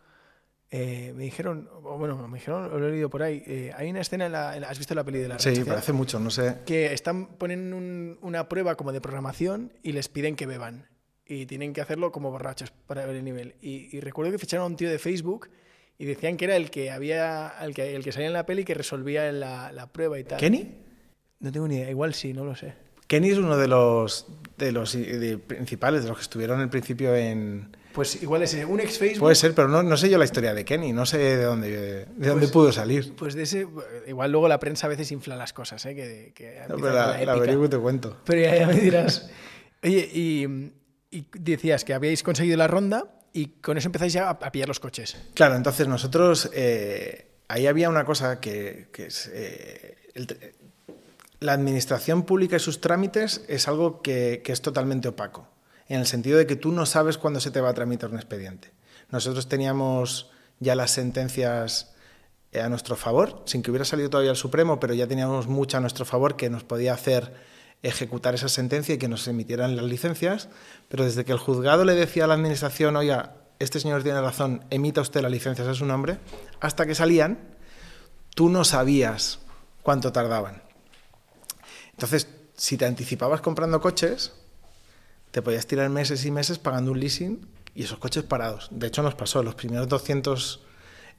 A: Eh, me dijeron, o bueno, me dijeron, lo he oído por ahí, eh, hay una escena, la, ¿has visto la peli de la Sí, hace
B: mucho, no sé.
A: Que están, ponen una prueba como de programación y les piden que beban. Y tienen que hacerlo como borrachos para ver el nivel. Y, recuerdo que fecharon a un tío de Facebook y decían que era el que había que, el que salía en la peli que resolvía la, la prueba y tal. ¿Kenny? No tengo ni idea, igual sí, no lo sé.
B: Kenny es uno de los, de los principales, de los que estuvieron al principio en,
A: pues igual es eh, un ex Facebook. Puede ser,
B: pero no, no, sé yo la historia de Kenny, no sé de dónde, de dónde pues, pudo salir.
A: Pues de ese. Igual luego la prensa a veces infla las cosas, ¿eh? Que, no, pero la, te cuento. Pero ya, me dirás. Oye, y, decías que habíais conseguido la ronda y con eso empezáis ya a, pillar los coches.
B: Claro, entonces nosotros. Eh, ahí había una cosa que, es. Eh, la administración pública y sus trámites es algo que es totalmente opaco en el sentido de que tú no sabes cuándo se te va a tramitar un expediente. Nosotros teníamos ya las sentencias eh, a nuestro favor, sin que hubiera salido todavía el Supremo, pero ya teníamos mucha a nuestro favor que nos podía hacer ejecutar esa sentencia y que nos emitieran las licencias, pero desde que el juzgado le decía a la administración, oiga, este señor tiene razón, emita usted las licencias a su nombre, hasta que salían, tú no sabías cuánto tardaban. Entonces, si te anticipabas comprando coches, te podías tirar meses y meses pagando un leasing y esos coches parados. De hecho, nos pasó, los primeros 200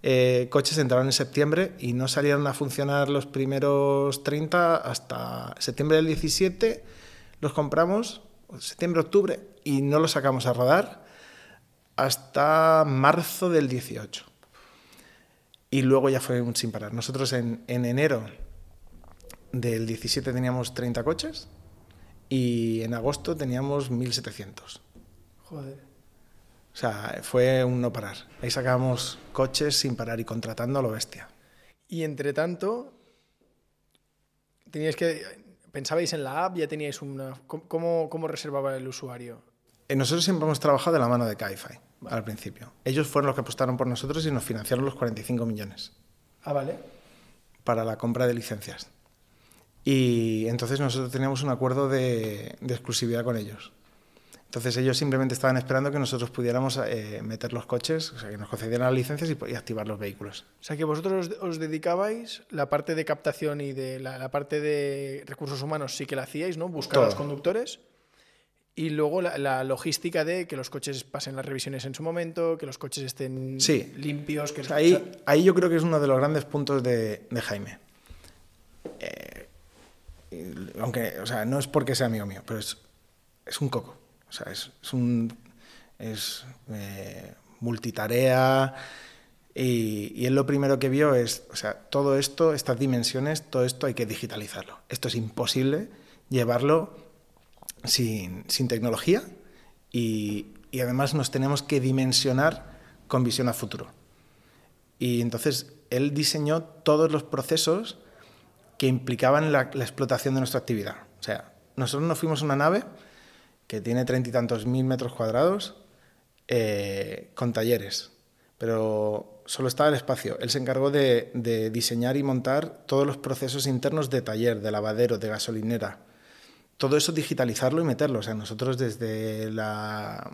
B: eh, coches entraron en septiembre y no salieron a funcionar los primeros 30 hasta septiembre del 17, los compramos, septiembre, octubre, y no los sacamos a rodar hasta marzo del 18. Y luego ya fue un sin parar. Nosotros en, en enero del 17 teníamos 30 coches y en agosto teníamos 1.700. Joder. O sea, fue un no parar. Ahí sacábamos coches sin parar y contratando a lo bestia.
A: Y entre tanto, teníais que. ¿Pensabais en la app? ¿Ya teníais una.? ¿Cómo, reservaba el usuario?
B: Eh, nosotros siempre hemos trabajado de la mano de Cabify al principio. Ellos fueron los que apostaron por nosotros y nos financiaron los 45 millones. Ah, vale. Para la compra de licencias. Y entonces nosotros teníamos un acuerdo de, exclusividad con ellos. Entonces ellos simplemente estaban esperando que nosotros pudiéramos eh, meter los coches, o sea, que nos concedieran las licencias y, activar los vehículos.
A: O sea, que vosotros os dedicabais la parte de captación y de la, parte de recursos humanos sí que la hacíais, ¿no? Buscar a los conductores. Y luego la, logística de que los coches pasen las revisiones en su momento, que los coches estén limpios. Que ahí,
B: ahí yo creo que es uno de los grandes puntos de, Jaime. Eh, eh, aunque, o sea, no es porque sea amigo mío, pero es, un coco. es, un. Eh, multitarea. Y, y, él lo primero que vio es, o sea, todo esto, estas dimensiones, todo esto hay que digitalizarlo. Esto es imposible llevarlo sin, tecnología y, y además nos tenemos que dimensionar con visión a futuro. Y entonces él diseñó todos los procesos que implicaban la, explotación de nuestra actividad. O sea, nosotros nos fuimos a una nave que tiene treinta y tantos mil metros cuadrados eh, con talleres, pero solo estaba el espacio. Él se encargó de, diseñar y montar todos los procesos internos de taller, de lavadero, de gasolinera. Todo eso digitalizarlo y meterlo. O sea, nosotros desde la,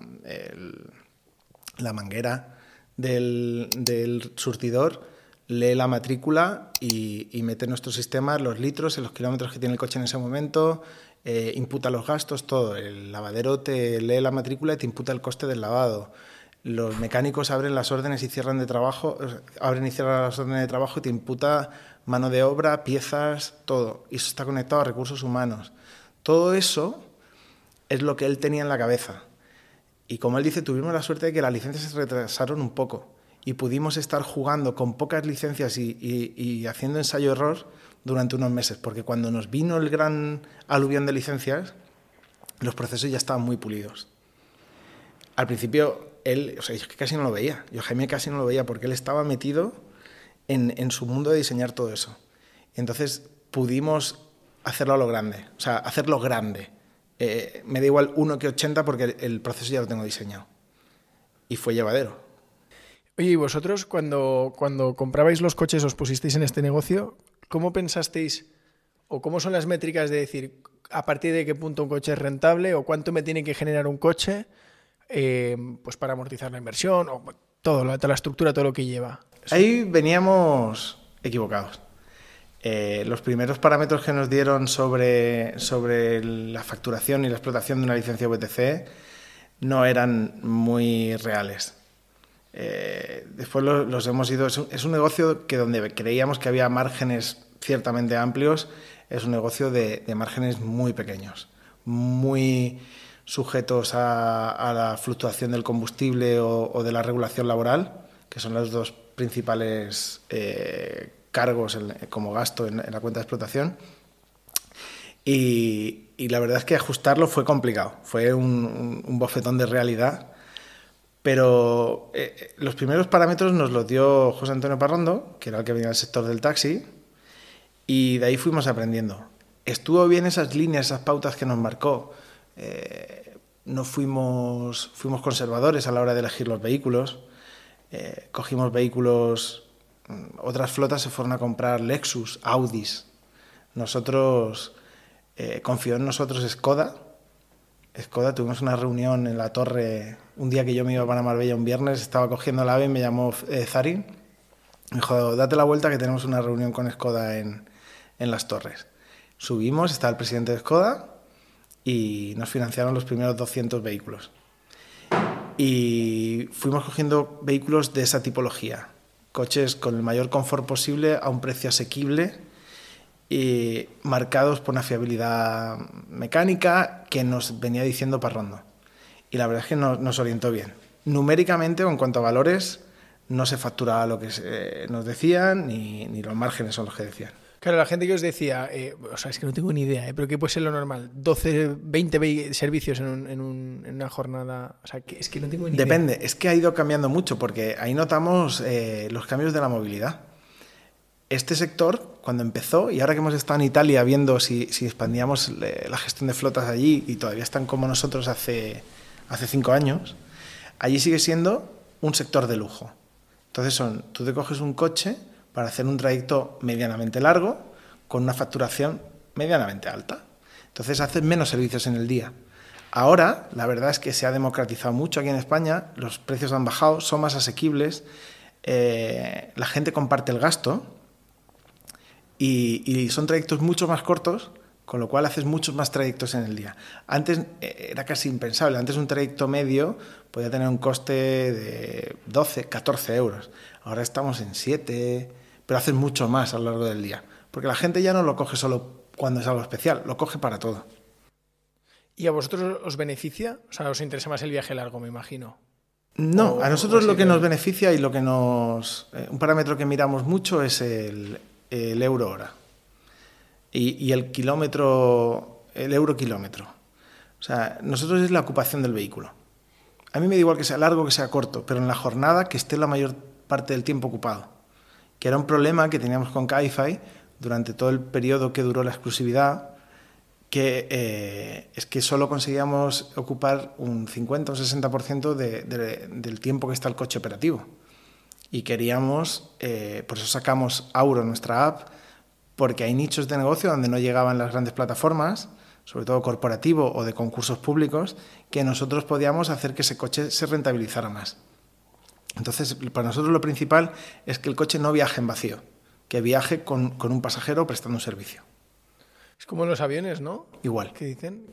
B: la manguera del surtidor lee la matrícula y, mete en nuestro sistema los litros, los kilómetros que tiene el coche en ese momento, eh, imputa los gastos, todo. El lavadero te lee la matrícula y te imputa el coste del lavado. Los mecánicos abren las órdenes y cierran de trabajo, eh, abren y cierran las órdenes de trabajo y te imputa mano de obra, piezas, todo. Y eso está conectado a recursos humanos. Todo eso es lo que él tenía en la cabeza. Y como él dice, tuvimos la suerte de que las licencias se retrasaron un poco y pudimos estar jugando con pocas licencias y, haciendo ensayo-error durante unos meses, porque cuando nos vino el gran aluvión de licencias, los procesos ya estaban muy pulidos. Al principio, él, o sea, yo casi no lo veía, yo Jaime casi no lo veía, porque él estaba metido en, su mundo de diseñar todo eso. Entonces pudimos hacerlo a lo grande, o sea, hacerlo grande. Eh, me da igual
A: uno que 80 porque el proceso ya lo tengo diseñado. Y fue llevadero. Oye, ¿y vosotros cuando, cuando comprabais los coches, os pusisteis en este negocio? ¿Cómo pensasteis o cómo son las métricas de decir a partir de qué punto un coche es rentable o cuánto me tiene que generar un coche eh, pues para amortizar la inversión o todo, la, la estructura, todo lo que lleva?
B: Ahí veníamos equivocados. Eh, los primeros parámetros que nos dieron sobre, sobre la facturación y la explotación de una licencia VTC no eran muy reales. Eh, después los, hemos ido. Es un, negocio que donde creíamos que había márgenes ciertamente amplios, es un negocio de, márgenes muy pequeños, muy sujetos a, la fluctuación del combustible o, de la regulación laboral, que son los dos principales eh, cargos como gasto en, la cuenta de explotación. Y, la verdad es que ajustarlo fue complicado, fue un bofetón de realidad pero eh, eh, los primeros parámetros nos los dio José Antonio Parrondo, que era el que venía del sector del taxi, y de ahí fuimos aprendiendo. Estuvo bien esas líneas, esas pautas que nos marcó. Eh, no fuimos, fuimos conservadores a la hora de elegir los vehículos. cogimos vehículos, mm, otras flotas se fueron a comprar Lexus, Audis. Nosotros, confió en nosotros Skoda, ...escoda, tuvimos una reunión en la torre un día que yo me iba para Marbella un viernes, estaba cogiendo el ave me llamó eh, Zarin. Me dijo, date la vuelta que tenemos una reunión con escoda en, en las torres. Subimos, estaba el presidente de escoda... y nos financiaron los primeros 200 vehículos. Y fuimos cogiendo vehículos de esa tipología, coches con el mayor confort posible a un precio asequible y marcados por una fiabilidad mecánica que nos venía diciendo parrondo. Y la verdad es que no, nos orientó bien. Numéricamente o en cuanto a valores, no se facturaba lo que eh, nos decían ni, ni los márgenes son los que decían.
A: Claro, la gente que os decía, eh, o sea, es que no tengo ni idea, ¿eh? pero ¿qué puede ser lo normal? 12, 20 servicios en, en, una jornada. O sea, que es que no tengo ni Depende, idea.
B: Depende, es que ha ido cambiando mucho porque ahí notamos eh, los cambios de la movilidad este sector, cuando empezó, y ahora que hemos estado en Italia viendo si, expandíamos eh, la gestión de flotas allí, y todavía están como nosotros hace, hace cinco años, allí sigue siendo un sector de lujo. Entonces son, tú te coges un coche para hacer un trayecto medianamente largo, con una facturación medianamente alta. Entonces haces menos servicios en el día. Ahora, la verdad es que se ha democratizado mucho aquí en España, los precios han bajado, son más asequibles, eh, la gente comparte el gasto, y, son trayectos mucho más cortos con lo cual haces muchos más trayectos en el día. Antes eh, era casi impensable, antes un trayecto medio podía tener un coste de 12, 14 euros, ahora estamos en 7, pero haces mucho más a lo largo del día, porque la gente ya no lo coge solo cuando es algo especial, lo coge para todo.
A: ¿Y a vosotros os beneficia? O sea, os interesa más el viaje largo, me imagino.
B: No, a nosotros lo que nos beneficia y lo que nos... Eh, un parámetro que miramos mucho es el, el eh, euro hora y, el kilómetro, el euro kilómetro. O sea, nosotros es la ocupación del vehículo. A mí me da igual que sea largo que sea corto, pero en la jornada que esté la mayor parte del tiempo ocupado, que era un problema que teníamos con kaifai durante todo el periodo que duró la exclusividad, que eh, es que solo conseguíamos ocupar un 50 o 60% de, del tiempo que está el coche operativo y queríamos, eh, por eso sacamos Auro, nuestra app, porque hay nichos de negocio donde no llegaban las grandes plataformas, sobre todo corporativo o de concursos públicos, que nosotros podíamos hacer que ese coche se rentabilizara más. Entonces, para nosotros lo principal es que el coche no viaje en vacío, que viaje con, un pasajero prestando un servicio.
A: Es como en los aviones, ¿no? Igual. ¿Qué dicen?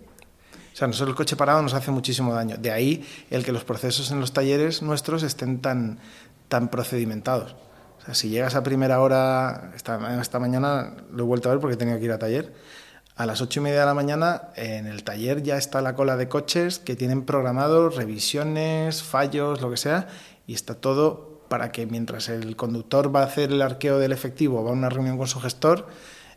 B: O sea, nosotros el coche parado nos hace muchísimo daño. De ahí el que los procesos en los talleres nuestros estén tan, tan procedimentados. O sea, si llegas a primera hora, esta, mañana lo he vuelto a ver porque tenía que ir a taller, a las ocho y media de la mañana en el taller ya está la cola de coches que tienen programados revisiones, fallos, lo que sea, y está todo para que mientras el conductor va a hacer el arqueo del efectivo, va a una reunión con su gestor,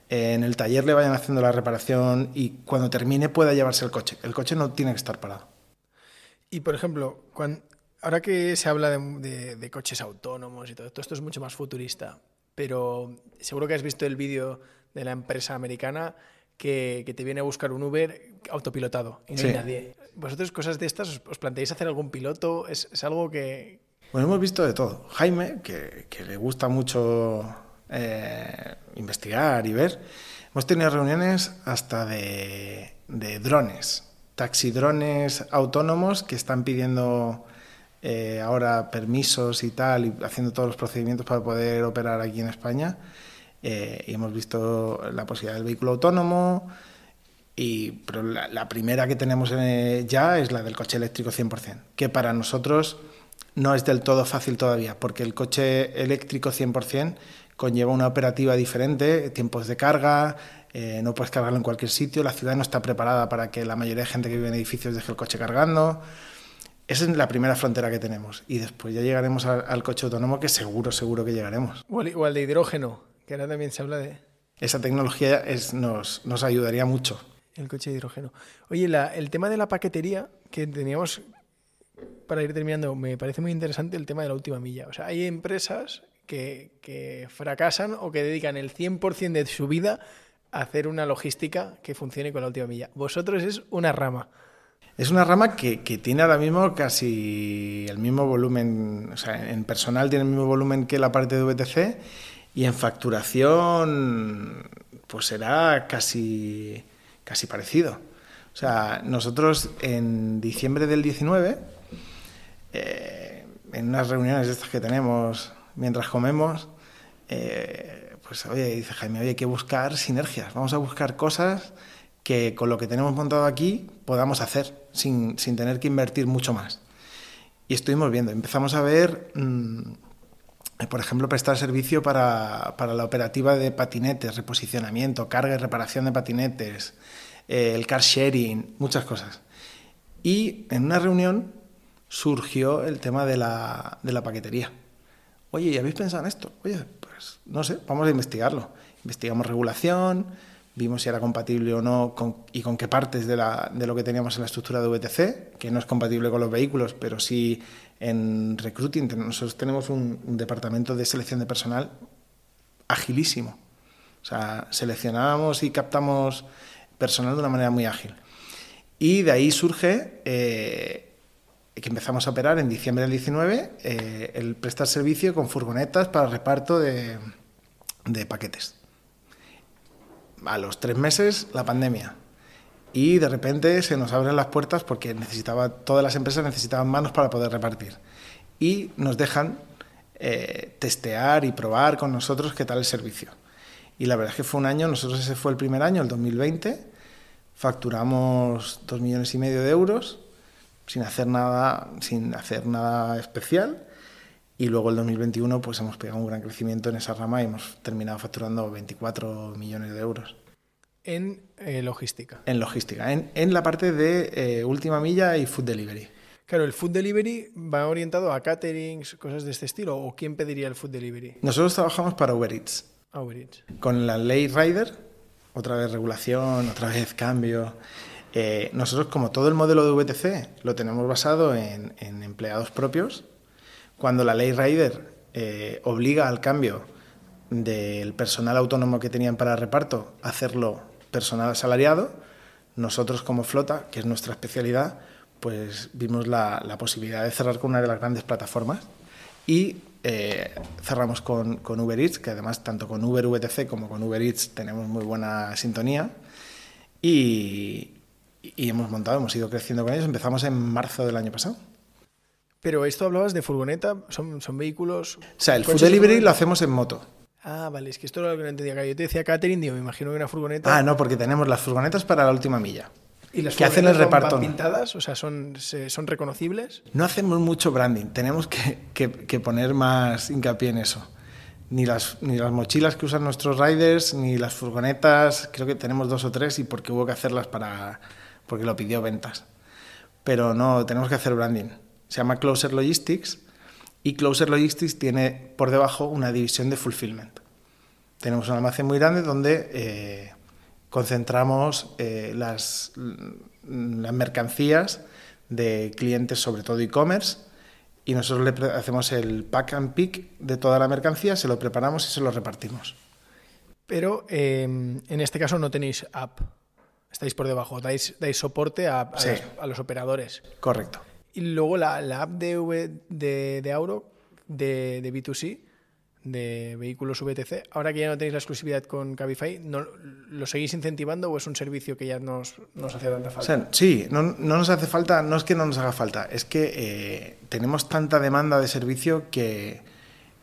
B: eh, en el taller le vayan haciendo la reparación y cuando termine pueda llevarse el coche. El coche no tiene que estar
A: parado. Y por ejemplo, cuando, Ahora que se habla de, coches autónomos y todo, todo esto es mucho más futurista, pero seguro que has visto el vídeo de la empresa americana que, te viene a buscar un Uber autopilotado y no hay nadie. ¿Vosotros cosas de estas os, planteáis hacer algún piloto? ¿Es, algo que...?
B: Bueno, hemos visto de todo. Jaime, que, le gusta mucho eh, investigar y ver, hemos tenido reuniones hasta de drones, taxidrones autónomos que están pidiendo eh, ahora permisos y tal, y haciendo todos los procedimientos para poder operar aquí en España. Eh, y hemos visto la posibilidad del vehículo autónomo, y, pero la, primera que tenemos eh, ya es la del coche eléctrico 100%, que para nosotros no es del todo fácil todavía, porque el coche eléctrico 100% conlleva una operativa diferente, tiempos de carga, no puedes cargarlo en cualquier sitio, la ciudad no está preparada para que la mayoría de gente que vive en edificios deje el coche cargando. Esa es la primera frontera que tenemos. Y después ya llegaremos al, coche autónomo, que seguro, seguro que llegaremos.
A: O al, de hidrógeno, que ahora también se habla de.
B: Esa tecnología nos, nos ayudaría mucho.
A: El coche de hidrógeno. Oye, el tema de la paquetería que teníamos para ir terminando, me parece muy interesante el tema de la última milla. O sea, hay empresas que, que fracasan o que dedican el 100% de su vida a hacer una logística que funcione con la última milla. Vosotros es una rama. Es
B: una rama que, tiene ahora mismo casi el mismo volumen, o sea, en personal tiene el mismo volumen que la parte de VTC y en facturación pues será casi, casi parecido. O sea, nosotros en diciembre del 19, eh, en unas reuniones de estas que tenemos mientras comemos, eh, pues oye, dice Jaime, oye, hay que buscar sinergias, vamos a buscar cosas que con lo que tenemos montado aquí podamos hacer sin, sin, tener que invertir mucho más. Y estuvimos viendo, empezamos a ver, mm, por ejemplo, prestar servicio para, para, la operativa de patinetes, reposicionamiento, carga y reparación de patinetes, eh, el car sharing, muchas cosas. Y en una reunión surgió el tema de la, de la paquetería. Oye, ¿y habéis pensado en esto? Oye, pues no sé, vamos a investigarlo. Investigamos regulación, vimos si era compatible o no y con qué partes de, lo que teníamos en la estructura de VTC, que no es compatible con los vehículos, pero sí en recruiting. Nosotros tenemos un, departamento de selección de personal agilísimo. O sea, seleccionábamos y captamos personal de una manera muy ágil. Y de ahí surge eh, que empezamos a operar en diciembre del 19 eh, el prestar servicio con furgonetas para reparto de paquetes a los tres meses la pandemia. Y de repente se nos abren las puertas porque necesitaba, todas las empresas necesitaban manos para poder repartir. Y nos dejan eh, testear y probar con nosotros qué tal el servicio. Y la verdad es que fue un año, nosotros ese fue el primer año, el 2020, facturamos dos millones y medio de euros sin hacer nada, sin hacer nada especial y luego el 2021 pues hemos pegado un gran crecimiento en esa rama y hemos terminado facturando 24 millones de euros.
A: En eh, logística.
B: En logística, en, la parte de eh, última milla y food delivery.
A: Claro, ¿el food delivery va orientado a caterings, cosas de este estilo? ¿O quién pediría el food delivery?
B: Nosotros trabajamos para Uber Eats. Ah, Con la ley Rider, otra vez regulación, otra vez cambio. Eh, nosotros, como todo el modelo de VTC, lo tenemos basado en empleados propios cuando la ley Rider eh, obliga al cambio del personal autónomo que tenían para reparto a hacerlo personal asalariado, nosotros como flota, que es nuestra especialidad, pues vimos la, posibilidad de cerrar con una de las grandes plataformas y eh, cerramos con, Uber Eats, que además tanto con Uber VTC como con Uber Eats tenemos muy buena sintonía y, y hemos montado, hemos ido creciendo con ellos. Empezamos en marzo del año pasado.
A: Pero esto hablabas de furgoneta, son, vehículos. O sea, el food delivery lo hacemos en moto. Ah, vale, es que esto lo que no entendía. Yo te decía catering, me imagino que una furgoneta. Ah, no,
B: porque tenemos las furgonetas para la última milla.
A: ¿Y las que hacen el reparto. Son pintadas? O sea, ¿son, ¿son reconocibles?
B: No hacemos mucho branding, tenemos que, poner más hincapié en eso. Ni las, ni las mochilas que usan nuestros riders, ni las furgonetas, creo que tenemos dos o tres y porque hubo que hacerlas para. porque lo pidió ventas. Pero no, tenemos que hacer branding se llama Closer Logistics y Closer Logistics tiene por debajo una división de fulfillment. Tenemos un almacén muy grande donde eh, concentramos eh, mm, las, mercancías de clientes, sobre todo e-commerce, y nosotros le hacemos el pack and pick de toda la mercancía, se lo preparamos y se lo repartimos.
A: Pero em, en este caso no tenéis app, estáis por debajo, dais, dais soporte a, a los operadores. Correcto. Y luego la, app de, de, Auro, de, B2C, de vehículos VTC, ahora que ya no tenéis la exclusividad con Cabify, ¿no, ¿lo seguís incentivando o es un servicio que ya nos, nos hace tanta falta?
B: sí, no, no, nos hace falta, no es que no nos haga falta, es que eh, tenemos tanta demanda de servicio que,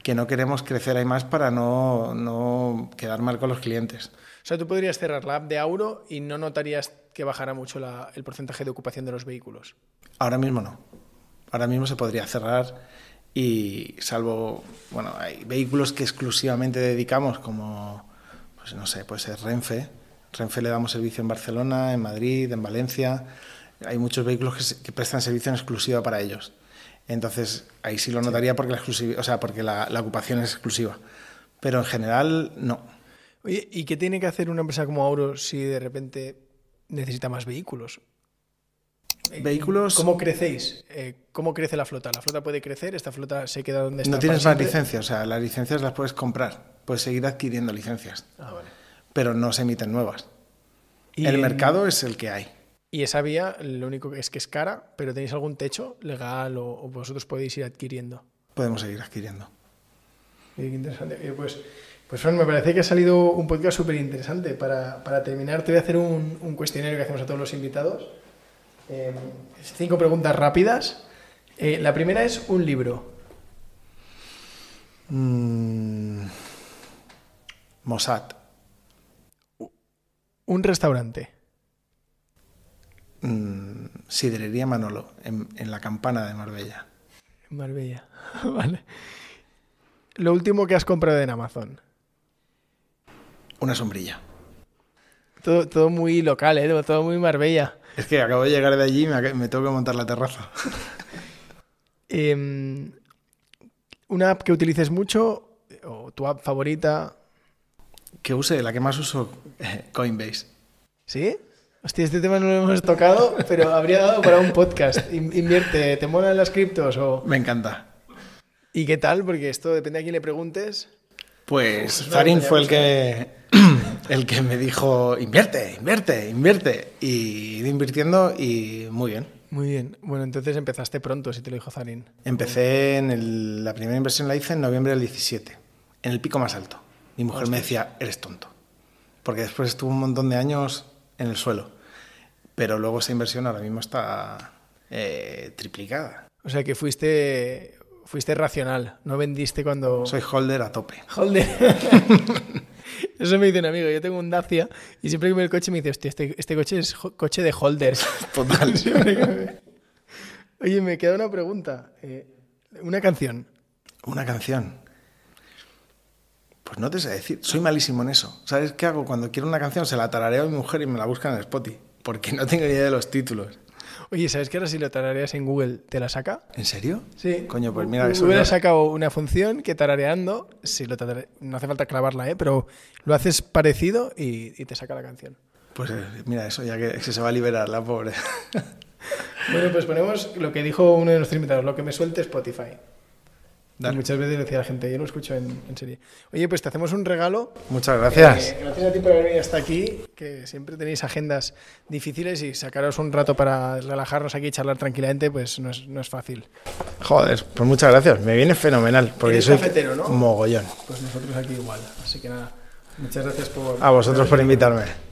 B: que no queremos crecer ahí más para no, no quedar mal con los clientes.
A: O sea, tú podrías cerrar la app de Auro y no notarías que bajara mucho el porcentaje de ocupación de los vehículos.
B: Ahora mismo no. Ahora mismo se podría cerrar y salvo, bueno, hay vehículos que exclusivamente dedicamos como, pues no sé, puede ser Renfe. Renfe le damos servicio en Barcelona, en Madrid, en Valencia. Hay muchos vehículos que, prestan servicio en exclusiva para ellos. Entonces, ahí sí lo notaría porque la, o sea, porque la, la ocupación es exclusiva. Pero en general, no.
A: ¿y qué tiene que hacer una empresa como Auro si de repente necesita más vehículos? Eh, vehículos. ¿Cómo crecéis? Eh, ¿Cómo crece la flota? ¿La flota puede crecer? ¿Esta flota se queda donde está? No tienes más licencias,
B: o sea, las licencias las puedes comprar, puedes seguir adquiriendo licencias, ah, vale. pero no se emiten nuevas.
A: ¿Y el mercado
B: es el que hay.
A: Y esa vía, lo único que es que es cara, pero tenéis algún techo legal o, vosotros podéis ir adquiriendo.
B: Podemos seguir adquiriendo.
A: Qué interesante. Pues pues Fran, me parece que ha salido un podcast súper interesante. Para, terminar, te voy a hacer un, cuestionario que hacemos a todos los invitados. Eh, cinco preguntas rápidas. Eh, la primera es un libro.
B: Mm, Mossad.
A: Un restaurante.
B: Mm, Manolo, en, en la campana de Marbella.
A: Marbella, [LAUGHS] vale. Lo último que has comprado en Amazon una sombrilla. Todo, todo muy local, ¿eh? todo muy Marbella.
B: Es que acabo de llegar de allí y me, tengo que
A: montar la terraza. [LAUGHS] Em, ¿Una app que utilices mucho o tu app favorita? Que use, la que más uso, eh, Coinbase. ¿Sí? Hostia, este tema no lo hemos tocado, pero habría dado para un podcast. Invierte, ¿te molan las criptos o...? Me encanta. ¿Y qué tal? Porque esto depende a quién le preguntes.
B: Pues Zarin pues fue el que, [CLEARS THROAT] el que me dijo, invierte, invierte, invierte. Y invirtiendo y muy bien.
A: Muy bien. Bueno, entonces empezaste pronto, si te lo dijo Zarin.
B: Empecé en la primera inversión la hice en noviembre del 17, en el pico más alto. Mi mujer me decía, eres tonto. Porque después estuvo un montón de años en el suelo. Pero luego esa inversión ahora mismo está
A: eh, triplicada. O sea que fuiste fuiste racional, no vendiste cuando... Soy holder a tope. Holder. [LAUGHS] Eso me dice un amigo, yo tengo un Dacia y siempre que veo el coche me dice, hostia, este, este coche es coche de holders. [LAUGHS] Total. [LAUGHS] Oye, me queda una pregunta. Eh, una canción.
B: Una canción. Pues no te sé decir, soy malísimo en eso. ¿Sabes qué hago? Cuando quiero una canción se la tarareo a mi mujer y me la buscan en el Spotify, porque no tengo idea de los títulos.
A: Oye, ¿sabes qué? ahora si lo tarareas en Google te la saca?
B: ¿En serio? Sí. Coño, pues mira, eso. Google ha
A: sacado una función que tarareando, si lo no hace falta clavarla, ¿eh? pero lo haces parecido y, te saca la canción.
B: Pues eh, mira, eso ya que se va a liberar la pobre.
A: [LAUGHS] bueno, pues ponemos lo que dijo uno de nuestros invitados, lo que me suelte Spotify muchas veces decía la gente, yo lo escucho en, serie. Oye, pues te hacemos un regalo. Muchas gracias. Eh, gracias a ti por haber venido hasta aquí, que siempre tenéis agendas difíciles y sacaros un rato para relajarnos aquí y charlar tranquilamente, pues no es, fácil.
B: Joder, pues muchas gracias. Me viene fenomenal. Porque soy cafetero, Mogollón.
A: Pues nosotros aquí igual. Así que nada, muchas gracias por... A vosotros por
B: invitarme.